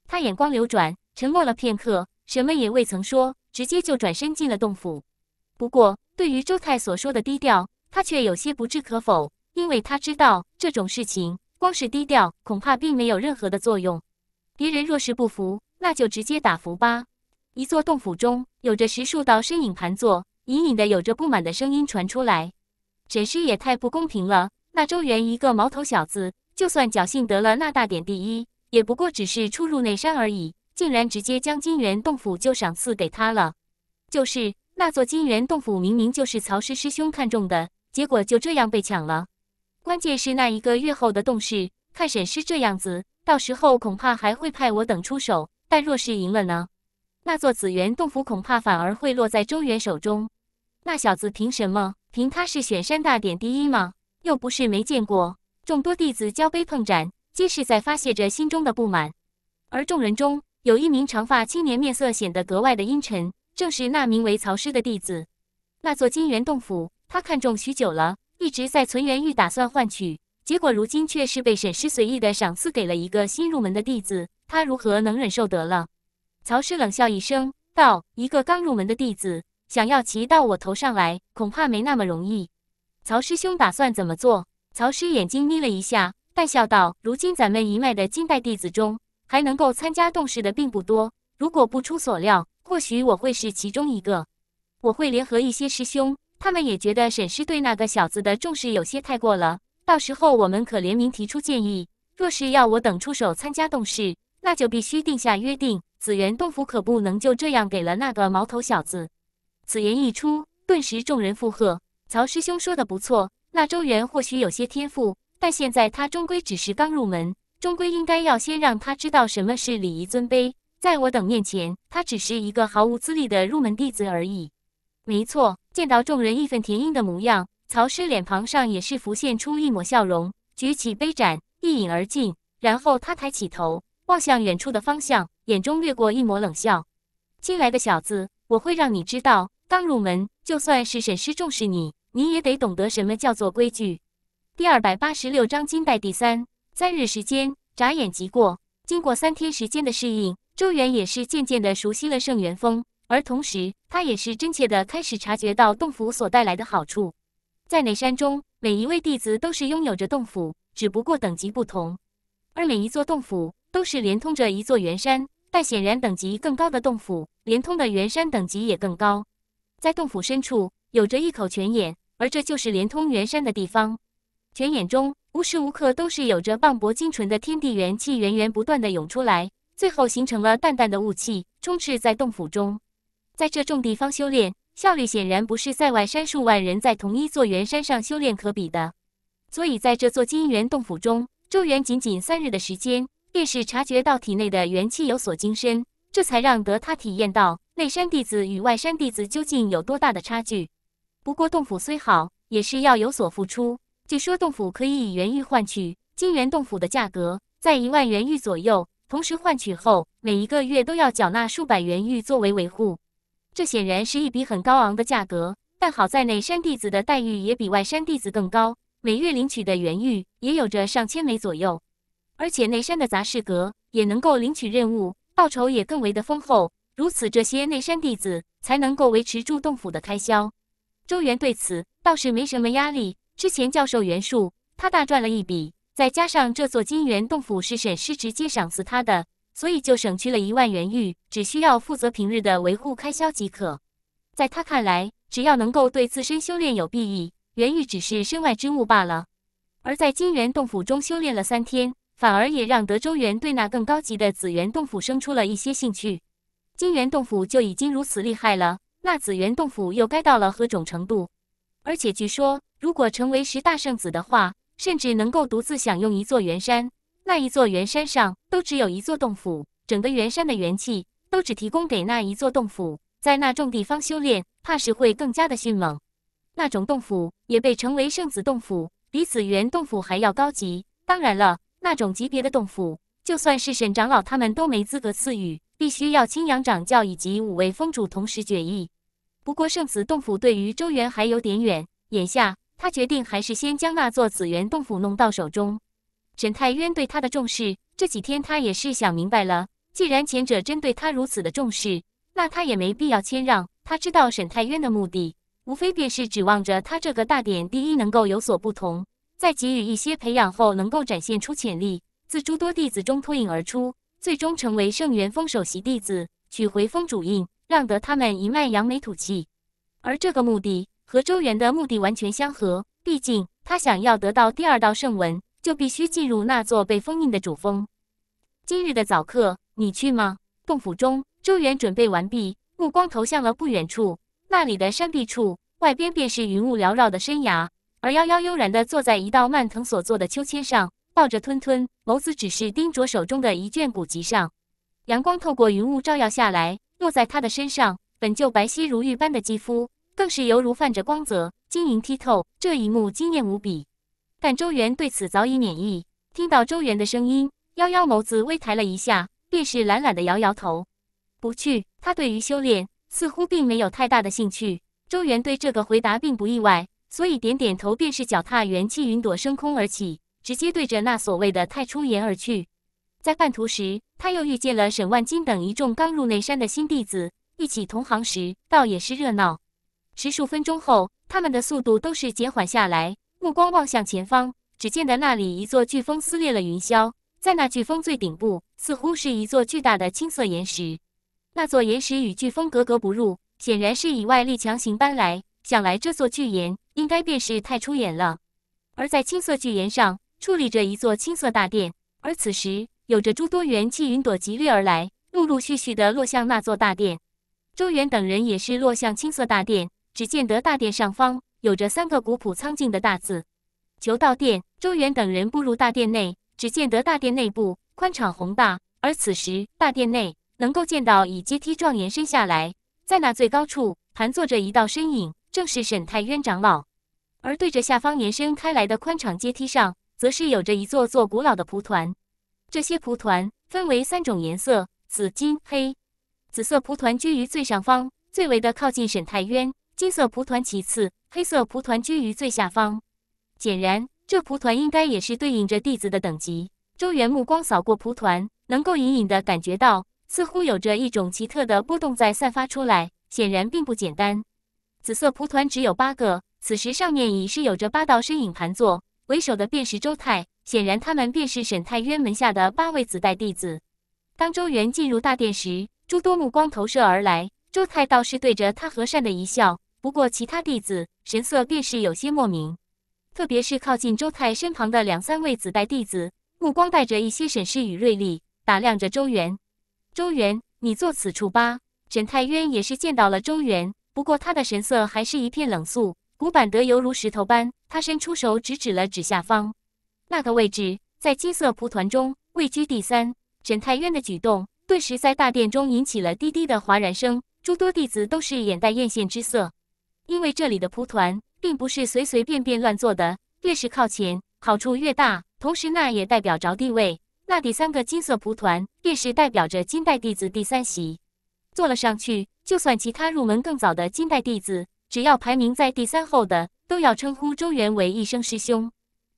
他眼光流转，沉默了片刻，什么也未曾说，直接就转身进了洞府。不过，对于周泰所说的低调，他却有些不置可否，因为他知道这种事情，光是低调恐怕并没有任何的作用。敌人若是不服，那就直接打服吧。一座洞府中有着十数道身影盘坐，隐隐的有着不满的声音传出来：“沈师也太不公平了！那周元一个毛头小子，就算侥幸得了那大典第一，也不过只是初入内山而已，竟然直接将金元洞府就赏赐给他了。就是那座金元洞府明明就是曹师师兄看中的，结果就这样被抢了。关键是那一个月后的洞室，看沈师这样子，到时候恐怕还会派我等出手。”但若是赢了呢？那座紫元洞府恐怕反而会落在周元手中。那小子凭什么？凭他是选山大典第一吗？又不是没见过，众多弟子交杯碰盏，皆是在发泄着心中的不满。而众人中有一名长发青年，面色显得格外的阴沉，正是那名为曹师的弟子。那座金元洞府，他看中许久了，一直在存元玉打算换取，结果如今却是被沈师随意的赏赐给了一个新入门的弟子。他如何能忍受得了？曹师冷笑一声道：“一个刚入门的弟子，想要骑到我头上来，恐怕没那么容易。”曹师兄打算怎么做？曹师眼睛眯了一下，淡笑道：“如今咱们一脉的金代弟子中，还能够参加动试的并不多。如果不出所料，或许我会是其中一个。我会联合一些师兄，他们也觉得沈师对那个小子的重视有些太过了。到时候我们可联名提出建议。若是要我等出手参加动试，”那就必须定下约定，紫元洞府可不能就这样给了那个毛头小子。此言一出，顿时众人附和。曹师兄说的不错，那周元或许有些天赋，但现在他终归只是刚入门，终归应该要先让他知道什么是礼仪尊卑。在我等面前，他只是一个毫无资历的入门弟子而已。没错，见到众人义愤填膺的模样，曹师脸庞上也是浮现出一抹笑容，举起杯盏一饮而尽，然后他抬起头。望向远处的方向，眼中掠过一抹冷笑。进来的小子，我会让你知道，刚入门，就算是沈师重视你，你也得懂得什么叫做规矩。第二百八十六章金带第三三日时间眨眼即过，经过三天时间的适应，周元也是渐渐的熟悉了圣元峰，而同时，他也是真切的开始察觉到洞府所带来的好处。在内山中，每一位弟子都是拥有着洞府，只不过等级不同，而每一座洞府。都是连通着一座元山，但显然等级更高的洞府，连通的元山等级也更高。在洞府深处，有着一口泉眼，而这就是连通元山的地方。泉眼中无时无刻都是有着磅礴精纯的天地元气源源不断的涌出来，最后形成了淡淡的雾气，充斥在洞府中。在这种地方修炼，效率显然不是塞外山数万人在同一座元山上修炼可比的。所以，在这座金元洞府中，周元仅仅三日的时间。便是察觉到体内的元气有所精深，这才让得他体验到内山弟子与外山弟子究竟有多大的差距。不过洞府虽好，也是要有所付出。据说洞府可以以元玉换取，金元洞府的价格在一万元玉左右，同时换取后，每一个月都要缴纳数百元玉作为维护。这显然是一笔很高昂的价格，但好在内山弟子的待遇也比外山弟子更高，每月领取的元玉也有着上千枚左右。而且内山的杂事阁也能够领取任务，报酬也更为的丰厚。如此，这些内山弟子才能够维持住洞府的开销。周元对此倒是没什么压力。之前教授袁术，他大赚了一笔，再加上这座金元洞府是沈师直接赏赐他的，所以就省去了一万元玉，只需要负责平日的维护开销即可。在他看来，只要能够对自身修炼有裨益，元玉只是身外之物罢了。而在金元洞府中修炼了三天。反而也让德州元对那更高级的紫元洞府生出了一些兴趣。金元洞府就已经如此厉害了，那紫元洞府又该到了何种程度？而且据说，如果成为十大圣子的话，甚至能够独自享用一座元山。那一座元山上都只有一座洞府，整个元山的元气都只提供给那一座洞府，在那种地方修炼，怕是会更加的迅猛。那种洞府也被称为圣子洞府，比紫元洞府还要高级。当然了。那种级别的洞府，就算是沈长老他们都没资格赐予，必须要青阳掌教以及五位峰主同时决议。不过圣子洞府对于周元还有点远，眼下他决定还是先将那座紫元洞府弄到手中。沈太渊对他的重视，这几天他也是想明白了。既然前者针对他如此的重视，那他也没必要谦让。他知道沈太渊的目的，无非便是指望着他这个大典第一能够有所不同。在给予一些培养后，能够展现出潜力，自诸多弟子中脱颖而出，最终成为圣元峰首席弟子，取回峰主印，让得他们一脉扬眉吐气。而这个目的和周元的目的完全相合，毕竟他想要得到第二道圣文，就必须进入那座被封印的主峰。今日的早课，你去吗？洞府中，周元准备完毕，目光投向了不远处，那里的山壁处，外边便是云雾缭绕的山崖。而夭夭悠然地坐在一道蔓藤所做的秋千上，抱着吞吞，眸子只是盯着手中的一卷古籍上。阳光透过云雾照耀下来，落在他的身上，本就白皙如玉般的肌肤，更是犹如泛着光泽，晶莹剔透。这一幕惊艳无比。但周元对此早已免疫。听到周元的声音，夭夭眸子微抬了一下，便是懒懒地摇摇头，不去。他对于修炼似乎并没有太大的兴趣。周元对这个回答并不意外。所以点点头，便是脚踏元气云朵升空而起，直接对着那所谓的太初岩而去。在半途时，他又遇见了沈万金等一众刚入内山的新弟子，一起同行时倒也是热闹。十数分钟后，他们的速度都是减缓下来，目光望向前方，只见得那里一座飓风撕裂了云霄，在那飓风最顶部，似乎是一座巨大的青色岩石。那座岩石与飓风格格不入，显然是以外力强行搬来。想来这座巨岩。应该便是太出眼了。而在青色巨岩上矗立着一座青色大殿，而此时有着诸多元气云朵疾掠而来，陆陆续续的落向那座大殿。周元等人也是落向青色大殿，只见得大殿上方有着三个古朴苍劲的大字“求道殿”。周元等人步入大殿内，只见得大殿内部宽敞宏大，而此时大殿内能够见到以阶梯状延伸下来，在那最高处盘坐着一道身影，正是沈太渊长老。而对着下方延伸开来的宽敞阶梯上，则是有着一座座古老的蒲团。这些蒲团分为三种颜色：紫金、黑、紫色蒲团居于最上方，最为的靠近沈太渊；金色蒲团其次；黑色蒲团居于最下方。显然，这蒲团应该也是对应着弟子的等级。周元目光扫过蒲团，能够隐隐的感觉到，似乎有着一种奇特的波动在散发出来，显然并不简单。紫色蒲团只有八个。此时上面已是有着八道身影盘坐，为首的便是周泰，显然他们便是沈太渊门下的八位子代弟子。当周元进入大殿时，诸多目光投射而来。周泰倒是对着他和善的一笑，不过其他弟子神色便是有些莫名，特别是靠近周泰身旁的两三位子代弟子，目光带着一些审视与锐利，打量着周元。周元，你坐此处吧。沈太渊也是见到了周元，不过他的神色还是一片冷肃。古板得犹如石头般，他伸出手，指指了指下方那个位置，在金色蒲团中位居第三。沈太渊的举动顿时在大殿中引起了低低的哗然声，诸多弟子都是眼带艳羡之色，因为这里的蒲团并不是随随便便乱坐的，越是靠前，好处越大，同时那也代表着地位。那第三个金色蒲团便是代表着金代弟子第三席，坐了上去，就算其他入门更早的金代弟子。只要排名在第三后的，都要称呼周元为一声师兄。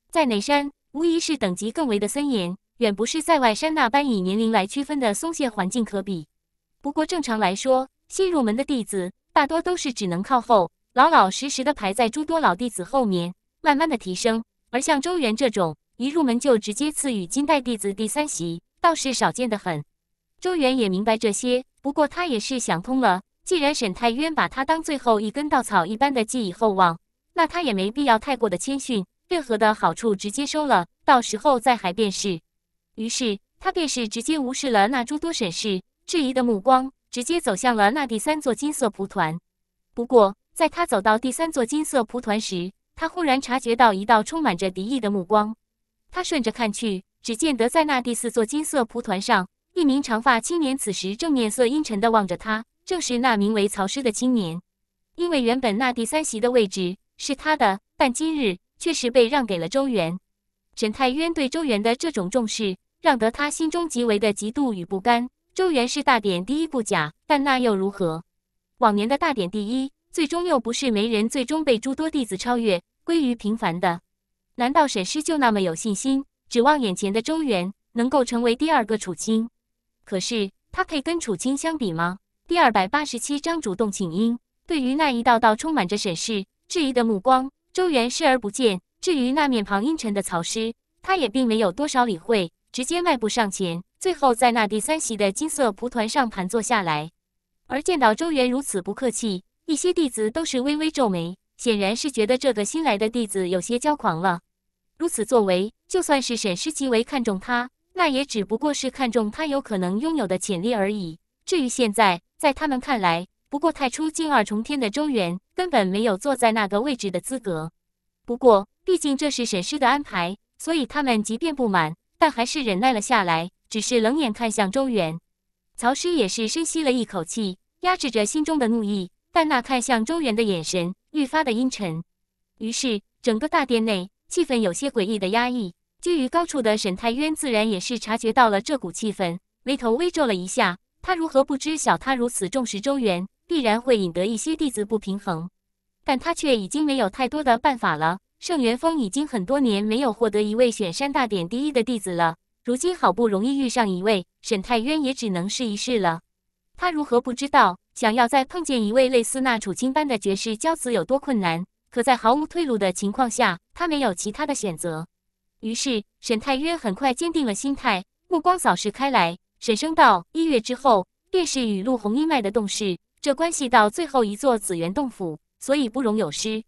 在内山，无疑是等级更为的森严，远不是塞外山那般以年龄来区分的松懈环境可比。不过，正常来说，新入门的弟子大多都是只能靠后，老老实实的排在诸多老弟子后面，慢慢的提升。而像周元这种一入门就直接赐予金代弟子第三席，倒是少见的很。周元也明白这些，不过他也是想通了。既然沈太渊把他当最后一根稻草一般的寄以厚望，那他也没必要太过的谦逊，任何的好处直接收了，到时候再还便是。于是他便是直接无视了那诸多审视、质疑的目光，直接走向了那第三座金色蒲团。不过在他走到第三座金色蒲团时，他忽然察觉到一道充满着敌意的目光。他顺着看去，只见得在那第四座金色蒲团上，一名长发青年此时正面色阴沉的望着他。正是那名为曹师的青年，因为原本那第三席的位置是他的，但今日却是被让给了周元。沈太渊对周元的这种重视，让得他心中极为的嫉妒与不甘。周元是大典第一不假，但那又如何？往年的大典第一，最终又不是没人最终被诸多弟子超越，归于平凡的。难道沈师就那么有信心，指望眼前的周元能够成为第二个楚清？可是他配跟楚清相比吗？第二百八十七章主动请缨。对于那一道道充满着审视、质疑的目光，周元视而不见。至于那面庞阴沉的曹师，他也并没有多少理会，直接迈步上前，最后在那第三席的金色蒲团上盘坐下来。而见到周元如此不客气，一些弟子都是微微皱眉，显然是觉得这个新来的弟子有些骄狂了。如此作为，就算是沈师极为看重他，那也只不过是看重他有可能拥有的潜力而已。至于现在，在他们看来，不过太初进二重天的周元根本没有坐在那个位置的资格。不过，毕竟这是沈师的安排，所以他们即便不满，但还是忍耐了下来，只是冷眼看向周元。曹师也是深吸了一口气，压制着心中的怒意，但那看向周元的眼神愈发的阴沉。于是，整个大殿内气氛有些诡异的压抑。居于高处的沈太渊自然也是察觉到了这股气氛，眉头微皱了一下。他如何不知晓？他如此重视周元，必然会引得一些弟子不平衡。但他却已经没有太多的办法了。盛元峰已经很多年没有获得一位选山大典第一的弟子了，如今好不容易遇上一位，沈太渊也只能试一试了。他如何不知道？想要再碰见一位类似那楚青般的绝世骄子有多困难？可在毫无退路的情况下，他没有其他的选择。于是，沈太渊很快坚定了心态，目光扫视开来。沈声道：“一月之后，便是与陆红一脉的动势，这关系到最后一座紫元洞府，所以不容有失。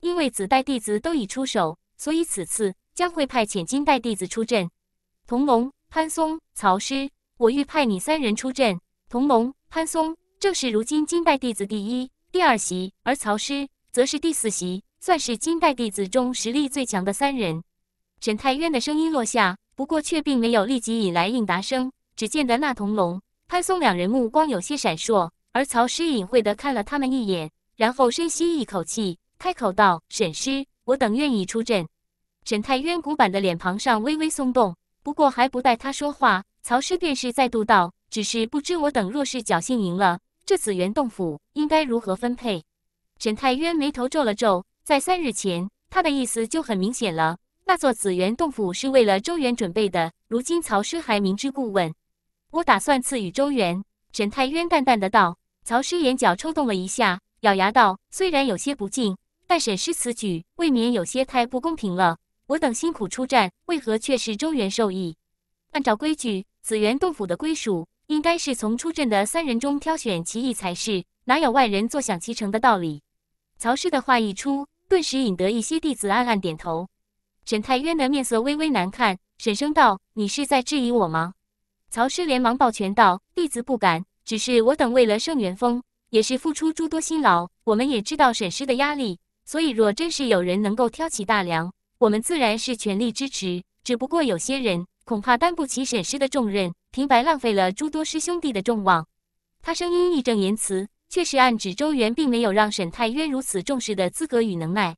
因为紫代弟子都已出手，所以此次将会派遣金代弟子出阵。童龙、潘松、曹师，我欲派你三人出阵。童龙、潘松正是如今金代弟子第一、第二席，而曹师则是第四席，算是金代弟子中实力最强的三人。”沈太渊的声音落下，不过却并没有立即引来应答声。只见得那童龙、潘松两人目光有些闪烁，而曹师隐晦的看了他们一眼，然后深吸一口气，开口道：“沈师，我等愿意出阵。”沈太渊古板的脸庞上微微松动，不过还不待他说话，曹师便是再度道：“只是不知我等若是侥幸赢了，这紫元洞府应该如何分配？”沈太渊眉头皱了皱，在三日前他的意思就很明显了，那座紫元洞府是为了周元准备的，如今曹师还明知故问。我打算赐予周元，沈太渊淡淡的道。曹师眼角抽动了一下，咬牙道：“虽然有些不敬，但沈师此举未免有些太不公平了。我等辛苦出战，为何却是周元受益？按照规矩，紫元洞府的归属应该是从出阵的三人中挑选其一才是，哪有外人坐享其成的道理？”曹师的话一出，顿时引得一些弟子暗暗点头。沈太渊的面色微微难看，沈声道：“你是在质疑我吗？”曹师连忙抱拳道：“弟子不敢，只是我等为了圣元峰，也是付出诸多辛劳。我们也知道沈师的压力，所以若真是有人能够挑起大梁，我们自然是全力支持。只不过有些人恐怕担不起沈师的重任，平白浪费了诸多师兄弟的众望。”他声音义正言辞，却是暗指周元并没有让沈太渊如此重视的资格与能耐。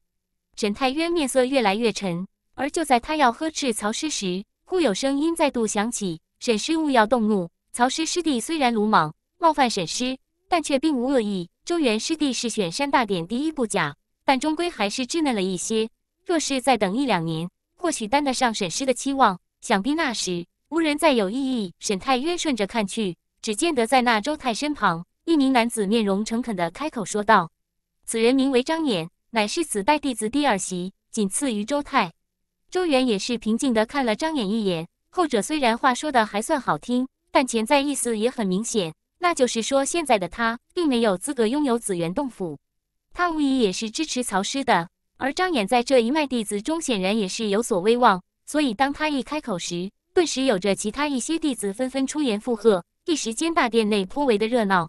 沈太渊面色越来越沉，而就在他要呵斥曹师时，忽有声音再度响起。沈师勿要动怒。曹师师弟虽然鲁莽冒犯沈师，但却并无恶意。周元师弟是选山大典第一不假，但终归还是稚嫩了一些。若是再等一两年，或许担得上沈师的期望。想必那时无人再有异议。沈太渊顺着看去，只见得在那周泰身旁，一名男子面容诚恳的开口说道：“此人名为张衍，乃是此代弟子第二席，仅次于周泰。”周元也是平静的看了张衍一眼。后者虽然话说的还算好听，但潜在意思也很明显，那就是说现在的他并没有资格拥有紫元洞府。他无疑也是支持曹师的，而张衍在这一脉弟子中显然也是有所威望，所以当他一开口时，顿时有着其他一些弟子纷纷出言附和，一时间大殿内颇为的热闹。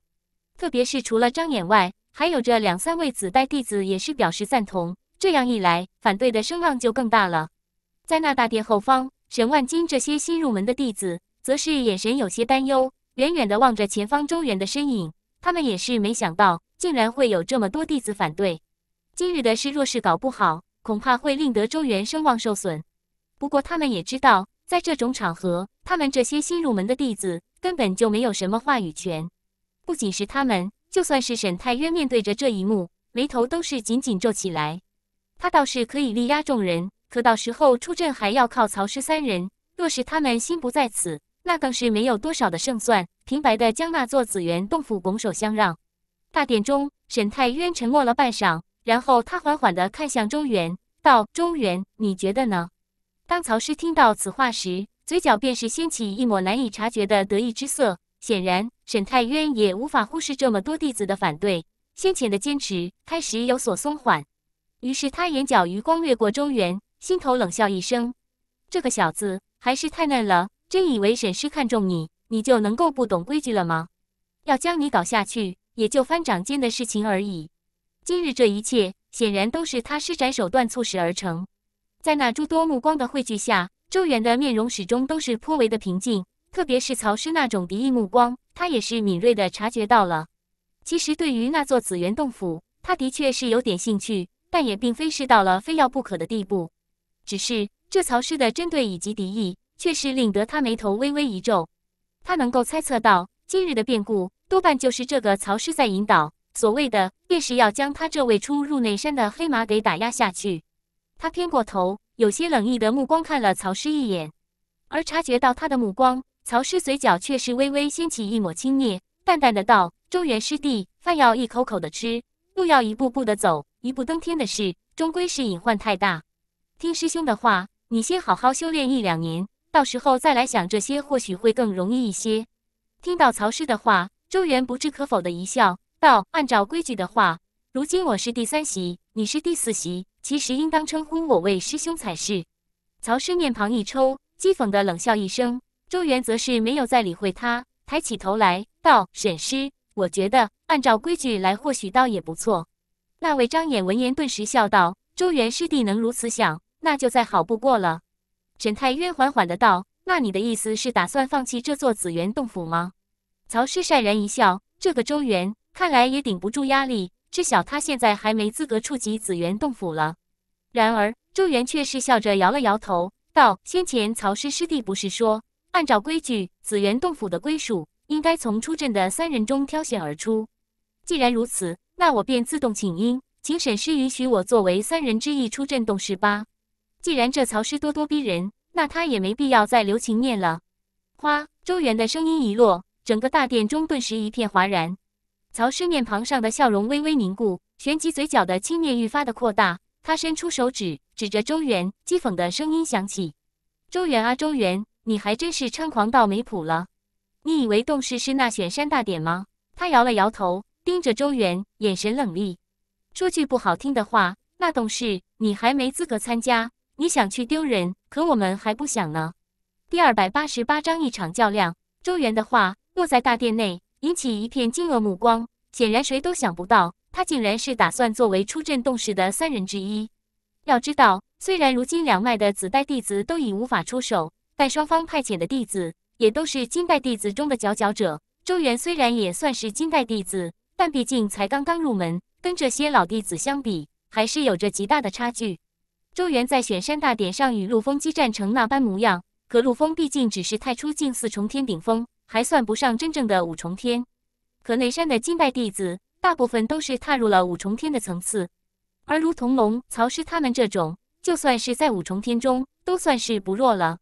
特别是除了张衍外，还有着两三位子代弟子也是表示赞同，这样一来，反对的声浪就更大了。在那大殿后方。沈万金这些新入门的弟子，则是眼神有些担忧，远远的望着前方周元的身影。他们也是没想到，竟然会有这么多弟子反对。今日的事，若是搞不好，恐怕会令得周元声望受损。不过他们也知道，在这种场合，他们这些新入门的弟子根本就没有什么话语权。不仅是他们，就算是沈太渊，面对着这一幕，眉头都是紧紧皱起来。他倒是可以力压众人。可到时候出阵还要靠曹师三人，若是他们心不在此，那更是没有多少的胜算。平白的将那座紫园洞府拱手相让。大殿中，沈太渊沉默了半晌，然后他缓缓的看向周元，道：“周元，你觉得呢？”当曹师听到此话时，嘴角便是掀起一抹难以察觉的得意之色。显然，沈太渊也无法忽视这么多弟子的反对，先前的坚持开始有所松缓。于是，他眼角余光掠过周元。心头冷笑一声，这个小子还是太嫩了，真以为沈师看中你，你就能够不懂规矩了吗？要将你搞下去，也就翻掌间的事情而已。今日这一切，显然都是他施展手段促使而成。在那诸多目光的汇聚下，周元的面容始终都是颇为的平静，特别是曹师那种敌意目光，他也是敏锐的察觉到了。其实对于那座紫元洞府，他的确是有点兴趣，但也并非是到了非要不可的地步。只是这曹氏的针对以及敌意，却是令得他眉头微微一皱。他能够猜测到今日的变故，多半就是这个曹氏在引导。所谓的便是要将他这位初入内山的黑马给打压下去。他偏过头，有些冷意的目光看了曹氏一眼，而察觉到他的目光，曹氏嘴角却是微微掀起一抹轻蔑，淡淡的道：“周元师弟，饭要一口口的吃，路要一步步的走，一步登天的事，终归是隐患太大。”听师兄的话，你先好好修炼一两年，到时候再来想这些，或许会更容易一些。听到曹师的话，周元不置可否的一笑，道：“按照规矩的话，如今我是第三席，你是第四席，其实应当称呼我为师兄才是。”曹师面庞一抽，讥讽的冷笑一声。周元则是没有再理会他，抬起头来道：“沈师，我觉得按照规矩来，或许倒也不错。”那位张衍闻言顿时笑道：“周元师弟能如此想。”那就再好不过了，沈太渊缓缓的道：“那你的意思是打算放弃这座紫元洞府吗？”曹氏潸然一笑：“这个周元看来也顶不住压力，至少他现在还没资格触及紫元洞府了。”然而周元却是笑着摇了摇头，道：“先前曹氏师弟不是说，按照规矩，紫元洞府的归属应该从出阵的三人中挑选而出。既然如此，那我便自动请缨，请沈师允许我作为三人之一出阵洞室吧。”既然这曹师咄咄逼人，那他也没必要再留情面了。哗！周元的声音一落，整个大殿中顿时一片哗然。曹师面庞上的笑容微微凝固，旋即嘴角的轻蔑愈发的扩大。他伸出手指指着周元，讥讽的声音响起：“周元啊，周元，你还真是猖狂到没谱了！你以为动势是那选山大典吗？”他摇了摇头，盯着周元，眼神冷厉：“说句不好听的话，那动事你还没资格参加。”你想去丢人？可我们还不想呢。第二百八十八章一场较量。周元的话落在大殿内，引起一片惊愕目光。显然，谁都想不到他竟然是打算作为出阵动势的三人之一。要知道，虽然如今两脉的子代弟子都已无法出手，但双方派遣的弟子也都是金代弟子中的佼佼者。周元虽然也算是金代弟子，但毕竟才刚刚入门，跟这些老弟子相比，还是有着极大的差距。周元在选山大典上与陆丰激战成那般模样，可陆丰毕竟只是太初境四重天顶峰，还算不上真正的五重天。可内山的金代弟子大部分都是踏入了五重天的层次，而如同龙、曹师他们这种，就算是在五重天中都算是不弱了。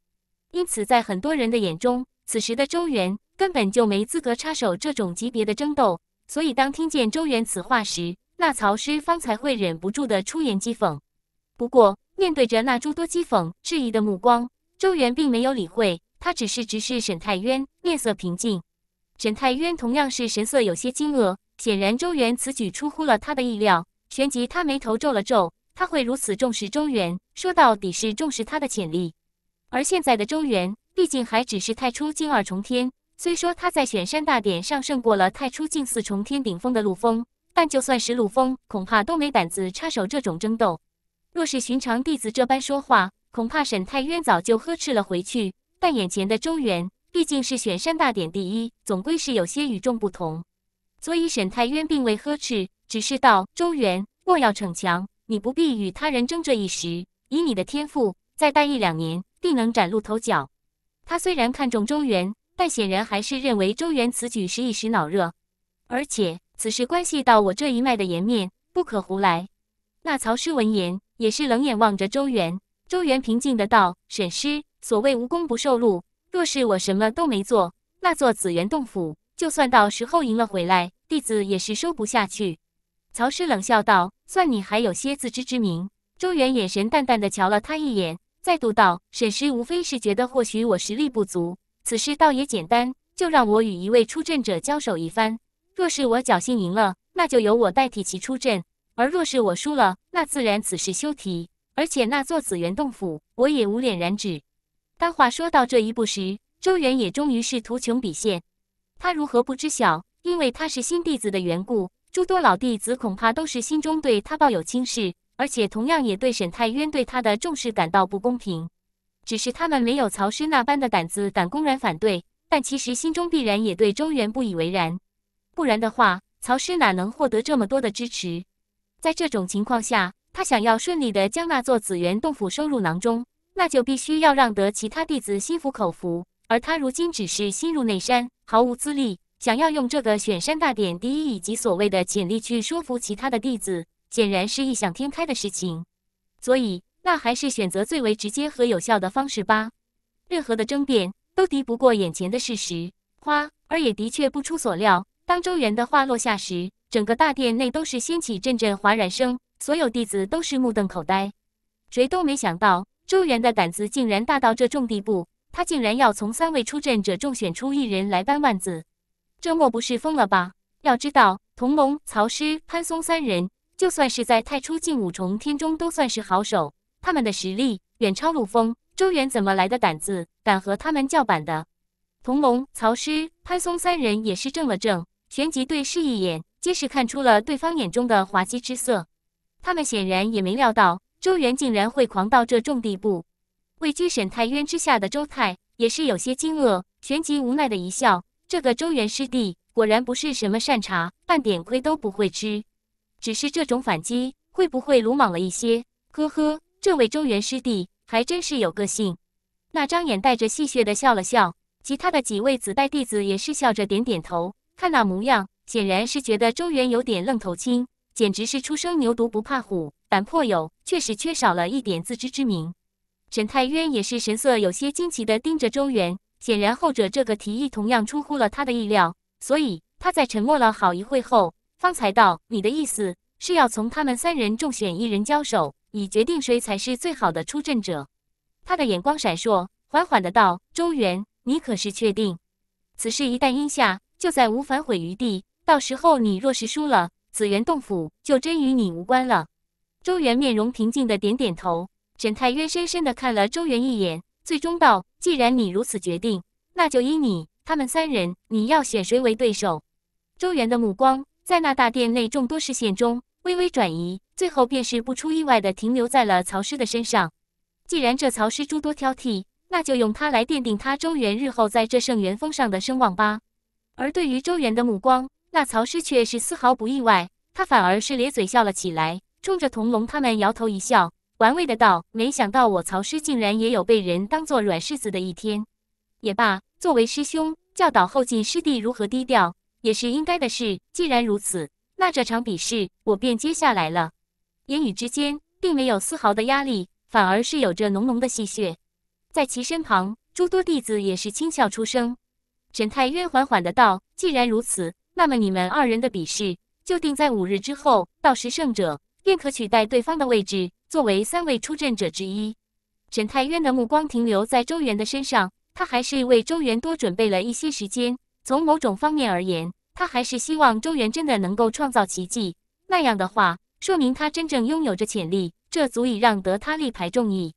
因此，在很多人的眼中，此时的周元根本就没资格插手这种级别的争斗。所以，当听见周元此话时，那曹师方才会忍不住的出言讥讽。不过，面对着那诸多讥讽、质疑的目光，周元并没有理会，他只是直视沈太渊，面色平静。沈太渊同样是神色有些惊愕，显然周元此举出乎了他的意料。旋即，他眉头皱了皱，他会如此重视周元，说到底，是重视他的潜力。而现在的周元，毕竟还只是太初境二重天，虽说他在选山大典上胜过了太初境四重天顶峰的陆峰，但就算是陆峰，恐怕都没胆子插手这种争斗。若是寻常弟子这般说话，恐怕沈太渊早就呵斥了回去。但眼前的周元毕竟是选山大典第一，总归是有些与众不同，所以沈太渊并未呵斥，只是道：“周元，莫要逞强，你不必与他人争这一时。以你的天赋，再待一两年，定能崭露头角。”他虽然看重周元，但显然还是认为周元此举是一时脑热，而且此事关系到我这一脉的颜面，不可胡来。那曹师闻言。也是冷眼望着周元，周元平静的道：“沈师，所谓无功不受禄，若是我什么都没做，那座紫元洞府就算到时候赢了回来，弟子也是收不下去。”曹师冷笑道：“算你还有些自知之明。”周元眼神淡淡的瞧了他一眼，再度道：“沈师无非是觉得或许我实力不足，此事倒也简单，就让我与一位出阵者交手一番。若是我侥幸赢了，那就由我代替其出阵。”而若是我输了，那自然此事休提。而且那座紫元洞府，我也无脸染指。当话说到这一步时，周元也终于是图穷匕现。他如何不知晓？因为他是新弟子的缘故，诸多老弟子恐怕都是心中对他抱有轻视，而且同样也对沈太渊对他的重视感到不公平。只是他们没有曹师那般的胆子，敢公然反对，但其实心中必然也对周元不以为然。不然的话，曹师哪能获得这么多的支持？在这种情况下，他想要顺利的将那座紫元洞府收入囊中，那就必须要让得其他弟子心服口服。而他如今只是新入内山，毫无资历，想要用这个选山大典第一以及所谓的潜力去说服其他的弟子，显然是异想天开的事情。所以，那还是选择最为直接和有效的方式吧。任何的争辩都敌不过眼前的事实。花儿也的确不出所料，当周元的话落下时。整个大殿内都是掀起阵阵哗然声，所有弟子都是目瞪口呆。谁都没想到周元的胆子竟然大到这种地步，他竟然要从三位出阵者中选出一人来搬万字，这莫不是疯了吧？要知道，童龙、曹师、潘松三人就算是在太初境五重天中都算是好手，他们的实力远超陆峰。周元怎么来的胆子，敢和他们叫板的？童龙、曹师、潘松三人也是怔了怔，旋即对视一眼。皆是看出了对方眼中的滑稽之色，他们显然也没料到周元竟然会狂到这种地步。位居沈太渊之下的周泰也是有些惊愕，旋即无奈的一笑：“这个周元师弟果然不是什么善茬，半点亏都不会吃。只是这种反击会不会鲁莽了一些？”“呵呵，这位周元师弟还真是有个性。”那张眼带着戏谑的笑了笑，其他的几位子代弟子也是笑着点点头，看那模样。显然是觉得周元有点愣头青，简直是初生牛犊不怕虎，胆魄有，确实缺少了一点自知之明。沈太渊也是神色有些惊奇的盯着周元，显然后者这个提议同样出乎了他的意料，所以他在沉默了好一会后，方才道：“你的意思是要从他们三人中选一人交手，以决定谁才是最好的出阵者。”他的眼光闪烁，缓缓的道：“周元，你可是确定，此事一旦应下，就再无反悔余地。”到时候你若是输了，紫元洞府就真与你无关了。周元面容平静的点点头，沈太渊深深的看了周元一眼，最终道：“既然你如此决定，那就依你。他们三人，你要选谁为对手？”周元的目光在那大殿内众多视线中微微转移，最后便是不出意外的停留在了曹师的身上。既然这曹师诸多挑剔，那就用他来奠定他周元日后在这圣元峰上的声望吧。而对于周元的目光，那曹师却是丝毫不意外，他反而是咧嘴笑了起来，冲着童龙他们摇头一笑，玩味的道：“没想到我曹师竟然也有被人当做软柿子的一天，也罢，作为师兄教导后进师弟如何低调，也是应该的事。既然如此，那这场比试我便接下来了。”言语之间并没有丝毫的压力，反而是有着浓浓的戏谑。在其身旁，诸多弟子也是轻笑出声。沈太渊缓缓的道：“既然如此。”那么你们二人的比试就定在五日之后，到时胜者便可取代对方的位置，作为三位出阵者之一。沈太渊的目光停留在周元的身上，他还是为周元多准备了一些时间。从某种方面而言，他还是希望周元真的能够创造奇迹，那样的话，说明他真正拥有着潜力，这足以让得他力排众议。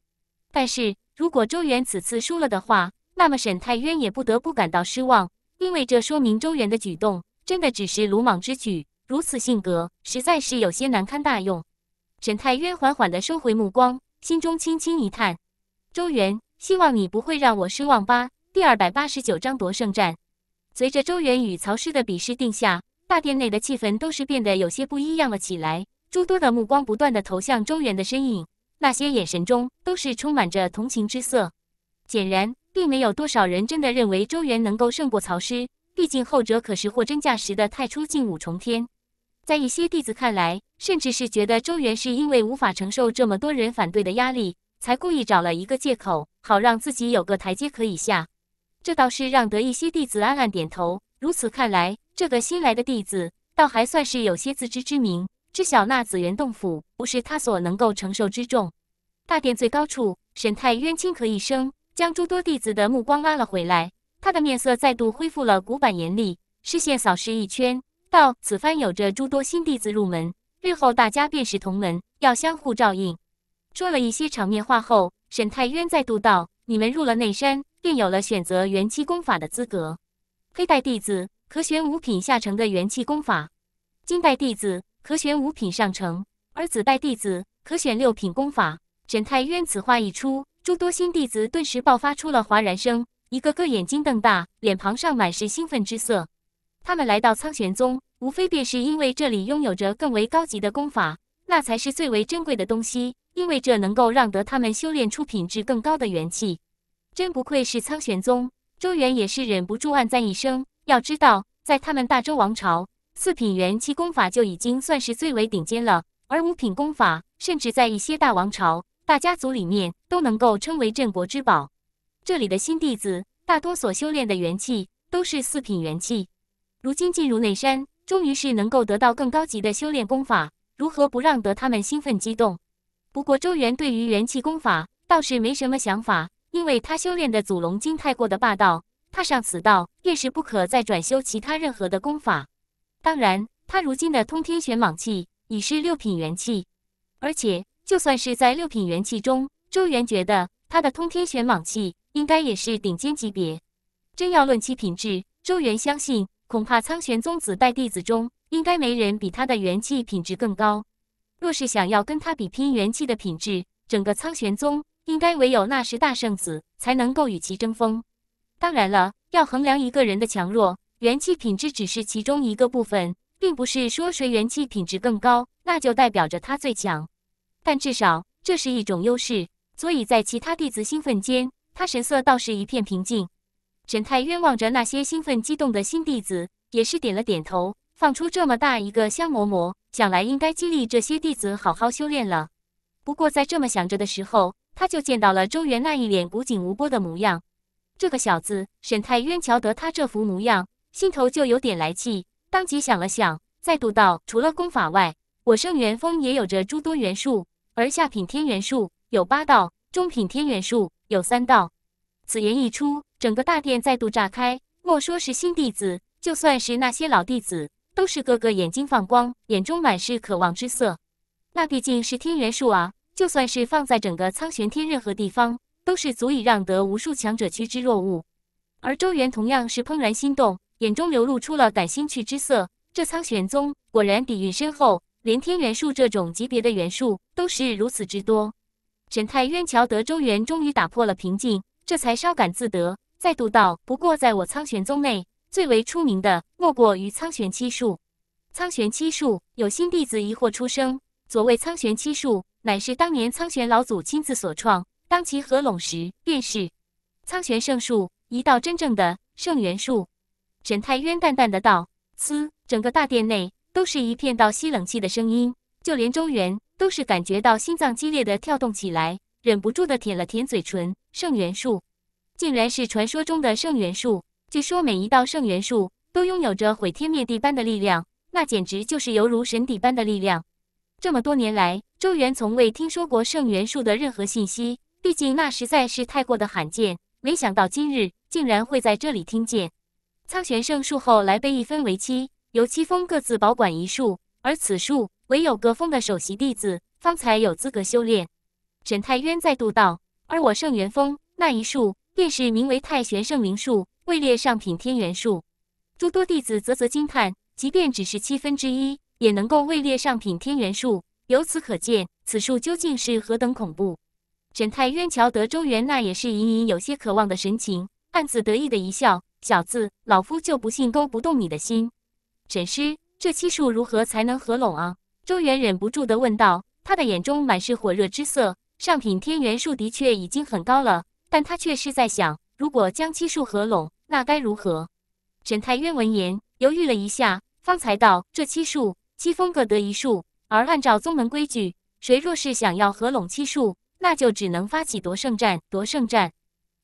但是如果周元此次输了的话，那么沈太渊也不得不感到失望，因为这说明周元的举动。真的只是鲁莽之举，如此性格实在是有些难堪大用。沈太渊缓缓地收回目光，心中轻轻一叹：“周元，希望你不会让我失望。”吧。”第二百八十九章夺胜战。随着周元与曹师的比试定下，大殿内的气氛都是变得有些不一样了起来，诸多的目光不断地投向周元的身影，那些眼神中都是充满着同情之色。显然，并没有多少人真的认为周元能够胜过曹师。毕竟后者可是货真价实的太初境五重天，在一些弟子看来，甚至是觉得周元是因为无法承受这么多人反对的压力，才故意找了一个借口，好让自己有个台阶可以下。这倒是让得一些弟子暗暗点头。如此看来，这个新来的弟子倒还算是有些自知之明，知晓那紫元洞府不是他所能够承受之重。大殿最高处，沈太渊轻咳一声，将诸多弟子的目光拉了回来。他的面色再度恢复了古板严厉，视线扫视一圈，道：“此番有着诸多新弟子入门，日后大家便是同门，要相互照应。”说了一些场面话后，沈太渊再度道：“你们入了内山，便有了选择元气功法的资格。黑带弟子可选五品下乘的元气功法，金带弟子可选五品上乘，而紫带弟子可选六品功法。”沈太渊此话一出，诸多新弟子顿时爆发出了哗然声。一个个眼睛瞪大，脸庞上满是兴奋之色。他们来到苍玄宗，无非便是因为这里拥有着更为高级的功法，那才是最为珍贵的东西，因为这能够让得他们修炼出品质更高的元气。真不愧是苍玄宗，周元也是忍不住暗赞一声。要知道，在他们大周王朝，四品元气功法就已经算是最为顶尖了，而五品功法，甚至在一些大王朝、大家族里面，都能够称为镇国之宝。这里的新弟子大多所修炼的元气都是四品元气，如今进入内山，终于是能够得到更高级的修炼功法，如何不让得他们兴奋激动？不过周元对于元气功法倒是没什么想法，因为他修炼的祖龙经太过的霸道，踏上此道便是不可再转修其他任何的功法。当然，他如今的通天玄蟒气已是六品元气，而且就算是在六品元气中，周元觉得他的通天玄蟒气。应该也是顶尖级别。真要论其品质，周元相信，恐怕苍玄宗子代弟子中，应该没人比他的元气品质更高。若是想要跟他比拼元气的品质，整个苍玄宗应该唯有那十大圣子才能够与其争锋。当然了，要衡量一个人的强弱，元气品质只是其中一个部分，并不是说谁元气品质更高，那就代表着他最强。但至少这是一种优势，所以在其他弟子兴奋间。他神色倒是一片平静，沈太冤望着那些兴奋激动的新弟子，也是点了点头。放出这么大一个香馍馍，想来应该激励这些弟子好好修炼了。不过在这么想着的时候，他就见到了周元那一脸古井无波的模样。这个小子，沈太渊瞧得他这副模样，心头就有点来气。当即想了想，再度道：“除了功法外，我圣元峰也有着诸多元术，而下品天元术有八道，中品天元术……”有三道。此言一出，整个大殿再度炸开。莫说是新弟子，就算是那些老弟子，都是个个眼睛放光，眼中满是渴望之色。那毕竟是天元术啊！就算是放在整个苍玄天任何地方，都是足以让得无数强者趋之若鹜。而周元同样是怦然心动，眼中流露出了感兴趣之色。这苍玄宗果然底蕴深厚，连天元术这种级别的元素都是如此之多。沈太渊瞧得周元终于打破了平静，这才稍感自得，再度道：“不过在我苍玄宗内，最为出名的莫过于苍玄七术。”苍玄七术有新弟子疑惑出声：“所谓苍玄七术，乃是当年苍玄老祖亲自所创，当其合拢时，便是苍玄圣术，一道真正的圣元术。”沈太渊淡淡的道：“嘶，整个大殿内都是一片倒吸冷气的声音，就连周元。”都是感觉到心脏激烈的跳动起来，忍不住的舔了舔嘴唇。圣元术，竟然是传说中的圣元术。据说每一道圣元术都拥有着毁天灭地般的力量，那简直就是犹如神邸般的力量。这么多年来，周元从未听说过圣元术的任何信息，毕竟那实在是太过的罕见。没想到今日竟然会在这里听见。苍玄圣术后来被一分为七，由七峰各自保管一术，而此术。唯有葛峰的首席弟子方才有资格修炼。沈太渊再度道：“而我圣元峰那一术，便是名为太玄圣灵术，位列上品天元术。”诸多弟子啧啧惊叹，即便只是七分之一，也能够位列上品天元术。由此可见，此术究竟是何等恐怖！沈太渊瞧得周元那也是隐隐有些渴望的神情，暗自得意的一笑：“小子，老夫就不信勾不动你的心。”沈师，这七术如何才能合拢啊？周元忍不住地问道，他的眼中满是火热之色。上品天元术的确已经很高了，但他却是在想，如果将七术合拢，那该如何？沈太渊闻言，犹豫了一下，方才道：“这七术，七峰各得一术，而按照宗门规矩，谁若是想要合拢七术，那就只能发起夺圣战。夺圣战。”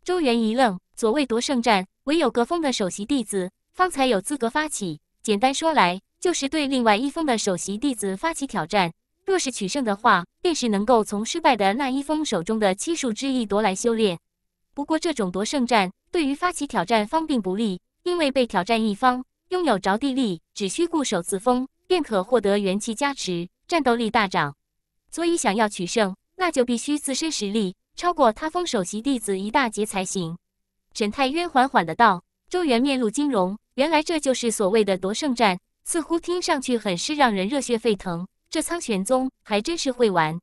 周元一愣，所谓夺圣战，唯有各峰的首席弟子方才有资格发起。简单说来。就是对另外一方的首席弟子发起挑战，若是取胜的话，便是能够从失败的那一方手中的七术之一夺来修炼。不过，这种夺胜战对于发起挑战方并不利，因为被挑战一方拥有着地力，只需固守自封，便可获得元气加持，战斗力大涨。所以，想要取胜，那就必须自身实力超过他峰首席弟子一大截才行。沈太渊缓缓的道：“周元面露惊容，原来这就是所谓的夺胜战。”似乎听上去很是让人热血沸腾。这苍玄宗还真是会玩。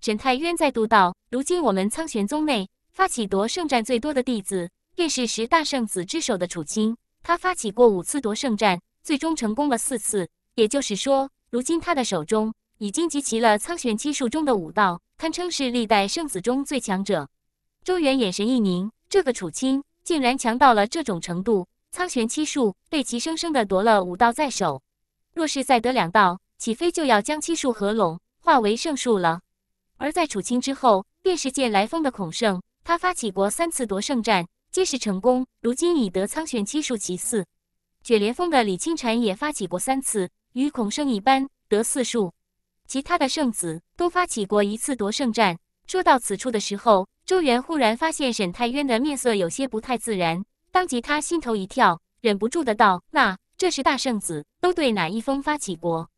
沈太渊再度道：“如今我们苍玄宗内发起夺圣战最多的弟子，便是十大圣子之首的楚清。他发起过五次夺圣战，最终成功了四次。也就是说，如今他的手中已经集齐了苍玄七术中的五道，堪称是历代圣子中最强者。”周元眼神一凝，这个楚清竟然强到了这种程度。苍玄七术被其生生的夺了五道在手，若是再得两道，岂非就要将七术合拢，化为圣术了？而在楚清之后，便是借来风的孔圣，他发起过三次夺圣战，皆是成功，如今已得苍玄七术其四。卷帘风的李清禅也发起过三次，与孔圣一般得四术。其他的圣子都发起过一次夺圣战。说到此处的时候，周元忽然发现沈太渊的面色有些不太自然。当即，他心头一跳，忍不住的道：“那这是大圣子都对哪一峰发起过？”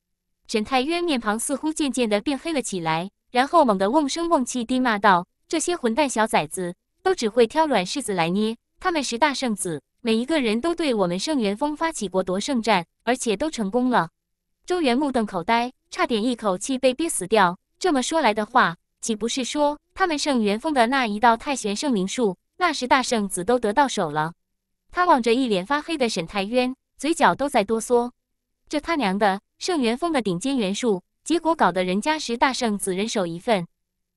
沈太渊面庞似乎渐渐的变黑了起来，然后猛地瓮声瓮气地骂道：“这些混蛋小崽子，都只会挑软柿子来捏！他们十大圣子，每一个人都对我们圣元峰发起过夺圣战，而且都成功了。”周元目瞪口呆，差点一口气被憋死掉。这么说来的话，岂不是说他们圣元峰的那一道太玄圣灵术，那时大圣子都得到手了？他望着一脸发黑的沈太渊，嘴角都在哆嗦。这他娘的圣元峰的顶尖元术，结果搞得人家十大圣子人手一份，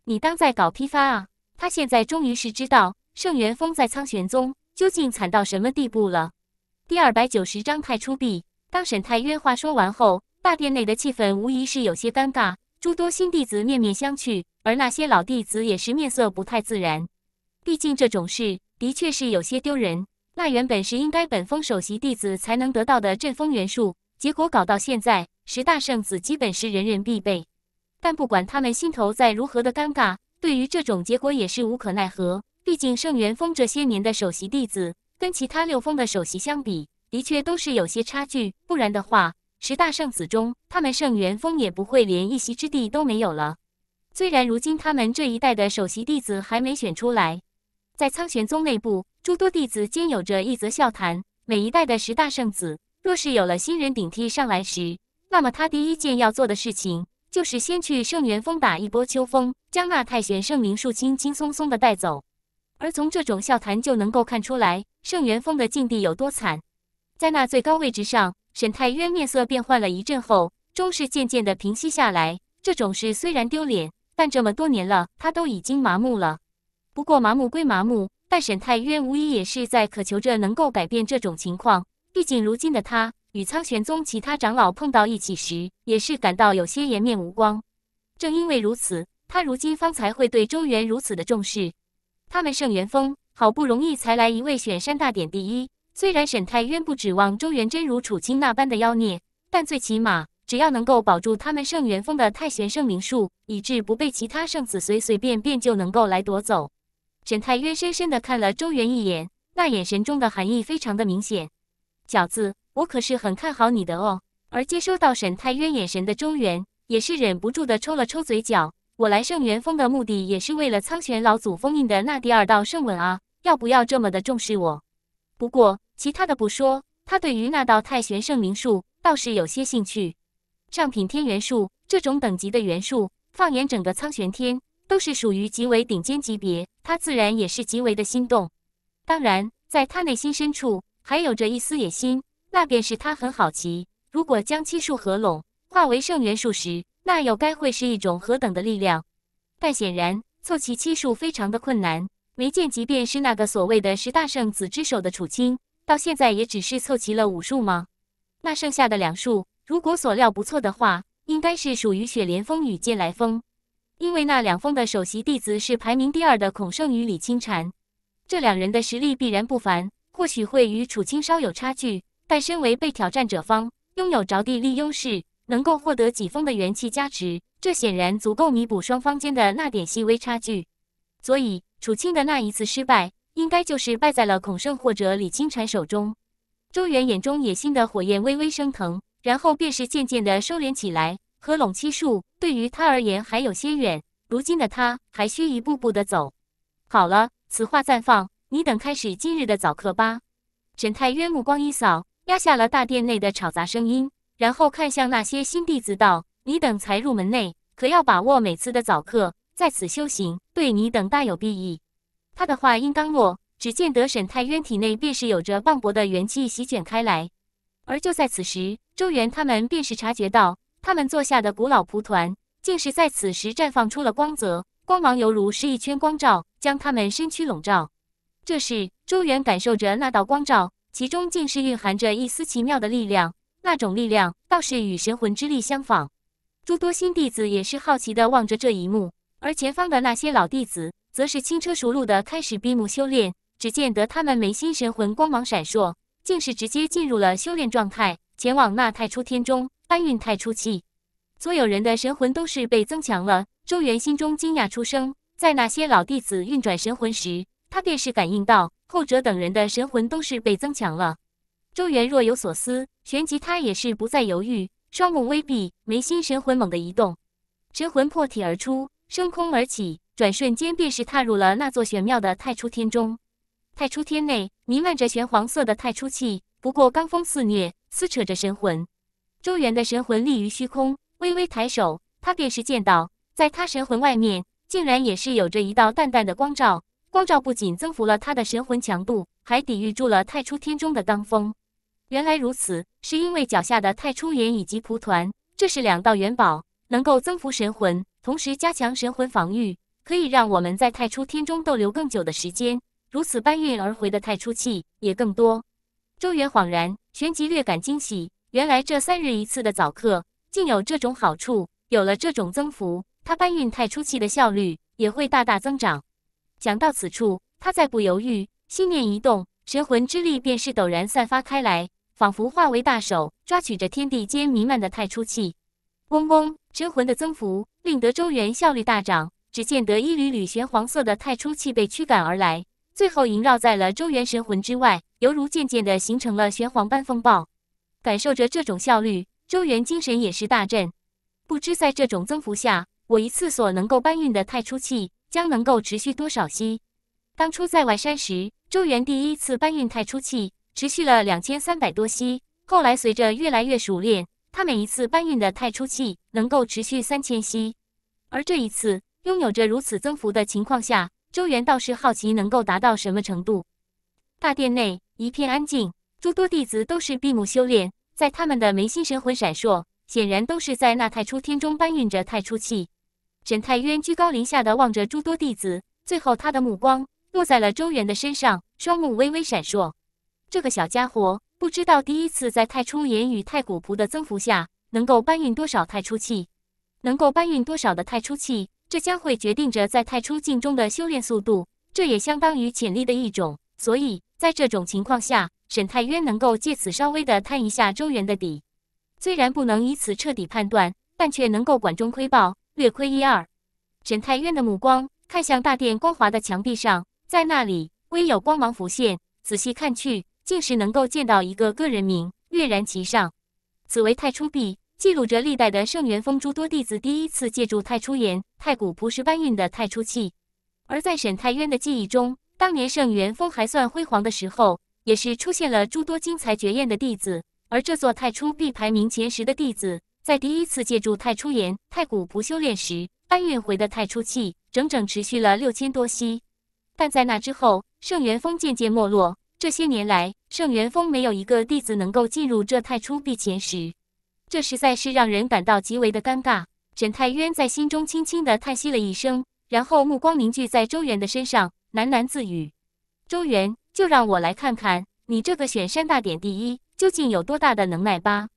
你当在搞批发啊？他现在终于是知道圣元峰在苍玄宗究竟惨到什么地步了。第二百九十章太初壁。当沈太渊话说完后，大殿内的气氛无疑是有些尴尬，诸多新弟子面面相觑，而那些老弟子也是面色不太自然。毕竟这种事的确是有些丢人。那原本是应该本峰首席弟子才能得到的阵风元素，结果搞到现在，十大圣子基本是人人必备。但不管他们心头再如何的尴尬，对于这种结果也是无可奈何。毕竟圣元峰这些年的首席弟子，跟其他六峰的首席相比，的确都是有些差距。不然的话，十大圣子中，他们圣元峰也不会连一席之地都没有了。虽然如今他们这一代的首席弟子还没选出来，在苍玄宗内部。诸多弟子皆有着一则笑谈：每一代的十大圣子，若是有了新人顶替上来时，那么他第一件要做的事情，就是先去圣元峰打一波秋风，将那太玄圣灵树轻轻松松的带走。而从这种笑谈就能够看出来，圣元峰的境地有多惨。在那最高位置上，沈太渊面色变幻了一阵后，终是渐渐的平息下来。这种事虽然丢脸，但这么多年了，他都已经麻木了。不过麻木归麻木。但沈太渊无疑也是在渴求着能够改变这种情况。毕竟如今的他与苍玄宗其他长老碰到一起时，也是感到有些颜面无光。正因为如此，他如今方才会对周元如此的重视。他们圣元峰好不容易才来一位选山大典第一，虽然沈太渊不指望周元真如楚清那般的妖孽，但最起码只要能够保住他们圣元峰的太玄圣灵术，以至不被其他圣子随随便便就能够来夺走。沈太渊深深的看了周元一眼，那眼神中的含义非常的明显。饺子，我可是很看好你的哦。而接收到沈太渊眼神的周元，也是忍不住的抽了抽嘴角。我来圣元峰的目的，也是为了苍玄老祖封印的那第二道圣文啊。要不要这么的重视我？不过其他的不说，他对于那道太玄圣灵术倒是有些兴趣。上品天元术这种等级的元术，放眼整个苍玄天。都是属于极为顶尖级别，他自然也是极为的心动。当然，在他内心深处还有着一丝野心，那便是他很好奇，如果将七术合拢，化为圣元术时，那又该会是一种何等的力量？但显然，凑齐七术非常的困难。没见即便是那个所谓的十大圣子之首的楚青，到现在也只是凑齐了五术吗？那剩下的两术，如果所料不错的话，应该是属于雪莲峰与剑来峰。因为那两峰的首席弟子是排名第二的孔圣与李清禅，这两人的实力必然不凡，或许会与楚清稍有差距，但身为被挑战者方，拥有着地利优势，能够获得几峰的元气加持，这显然足够弥补双方间的那点细微差距。所以楚清的那一次失败，应该就是败在了孔圣或者李清禅手中。周元眼中野心的火焰微微升腾，然后便是渐渐的收敛起来。合拢七数，对于他而言还有些远，如今的他还需一步步的走。好了，此话暂放，你等开始今日的早课吧。沈太渊目光一扫，压下了大殿内的吵杂声音，然后看向那些新弟子道：“你等才入门内，可要把握每次的早课，在此修行，对你等大有裨益。”他的话音刚落，只见得沈太渊体内便是有着磅礴的元气席卷开来。而就在此时，周元他们便是察觉到。他们坐下的古老蒲团，竟是在此时绽放出了光泽，光芒犹如是一圈光照，将他们身躯笼罩。这时，周元感受着那道光照，其中竟是蕴含着一丝奇妙的力量，那种力量倒是与神魂之力相仿。诸多新弟子也是好奇的望着这一幕，而前方的那些老弟子，则是轻车熟路的开始闭目修炼。只见得他们眉心神魂光芒闪烁，竟是直接进入了修炼状态，前往那太初天中。搬运太初气，所有人的神魂都是被增强了。周元心中惊讶出声，在那些老弟子运转神魂时，他便是感应到后者等人的神魂都是被增强了。周元若有所思，旋即他也是不再犹豫，双目微闭，眉心神魂猛地一动，神魂破体而出，升空而起，转瞬间便是踏入了那座玄妙的太初天中。太初天内弥漫着玄黄色的太初气，不过罡风肆虐，撕扯着神魂。周元的神魂立于虚空，微微抬手，他便是见到，在他神魂外面，竟然也是有着一道淡淡的光照。光照不仅增幅了他的神魂强度，还抵御住了太初天中的罡风。原来如此，是因为脚下的太初岩以及蒲团，这是两道元宝，能够增幅神魂，同时加强神魂防御，可以让我们在太初天中逗留更久的时间。如此搬运而回的太初气也更多。周元恍然，旋即略感惊喜。原来这三日一次的早课竟有这种好处，有了这种增幅，他搬运太初气的效率也会大大增长。讲到此处，他再不犹豫，心念一动，神魂之力便是陡然散发开来，仿佛化为大手抓取着天地间弥漫的太初气。嗡嗡，神魂的增幅令得周元效率大涨。只见得一缕缕玄黄色的太初气被驱赶而来，最后萦绕在了周元神魂之外，犹如渐渐地形成了玄黄般风暴。感受着这种效率，周元精神也是大振。不知在这种增幅下，我一次所能够搬运的太初气将能够持续多少息？当初在外山时，周元第一次搬运太初气，持续了两千三百多息。后来随着越来越熟练，他每一次搬运的太初气能够持续三千息。而这一次，拥有着如此增幅的情况下，周元倒是好奇能够达到什么程度。大殿内一片安静。诸多弟子都是闭目修炼，在他们的眉心神魂闪烁，显然都是在那太初天中搬运着太初气。沈太渊居高临下的望着诸多弟子，最后他的目光落在了周元的身上，双目微微闪烁。这个小家伙不知道第一次在太初炎与太古仆的增幅下，能够搬运多少太初气，能够搬运多少的太初气，这将会决定着在太初境中的修炼速度，这也相当于潜力的一种。所以在这种情况下。沈太渊能够借此稍微的探一下周元的底，虽然不能以此彻底判断，但却能够管中窥豹，略窥一二。沈太渊的目光看向大殿光滑的墙壁上，在那里微有光芒浮现，仔细看去，竟是能够见到一个个人名跃然其上。此为太初壁，记录着历代的圣元峰诸多弟子第一次借助太初岩、太古磐石搬运的太初器。而在沈太渊的记忆中，当年圣元峰还算辉煌的时候。也是出现了诸多精彩绝艳的弟子，而这座太初币排名前十的弟子，在第一次借助太初岩太古璞修炼时，搬运回的太初气整整持续了六千多息。但在那之后，圣元峰渐渐没落，这些年来，圣元峰没有一个弟子能够进入这太初币前十，这实在是让人感到极为的尴尬。沈太渊在心中轻轻地叹息了一声，然后目光凝聚在周元的身上，喃喃自语：“周元。”就让我来看看你这个选山大典第一究竟有多大的能耐吧。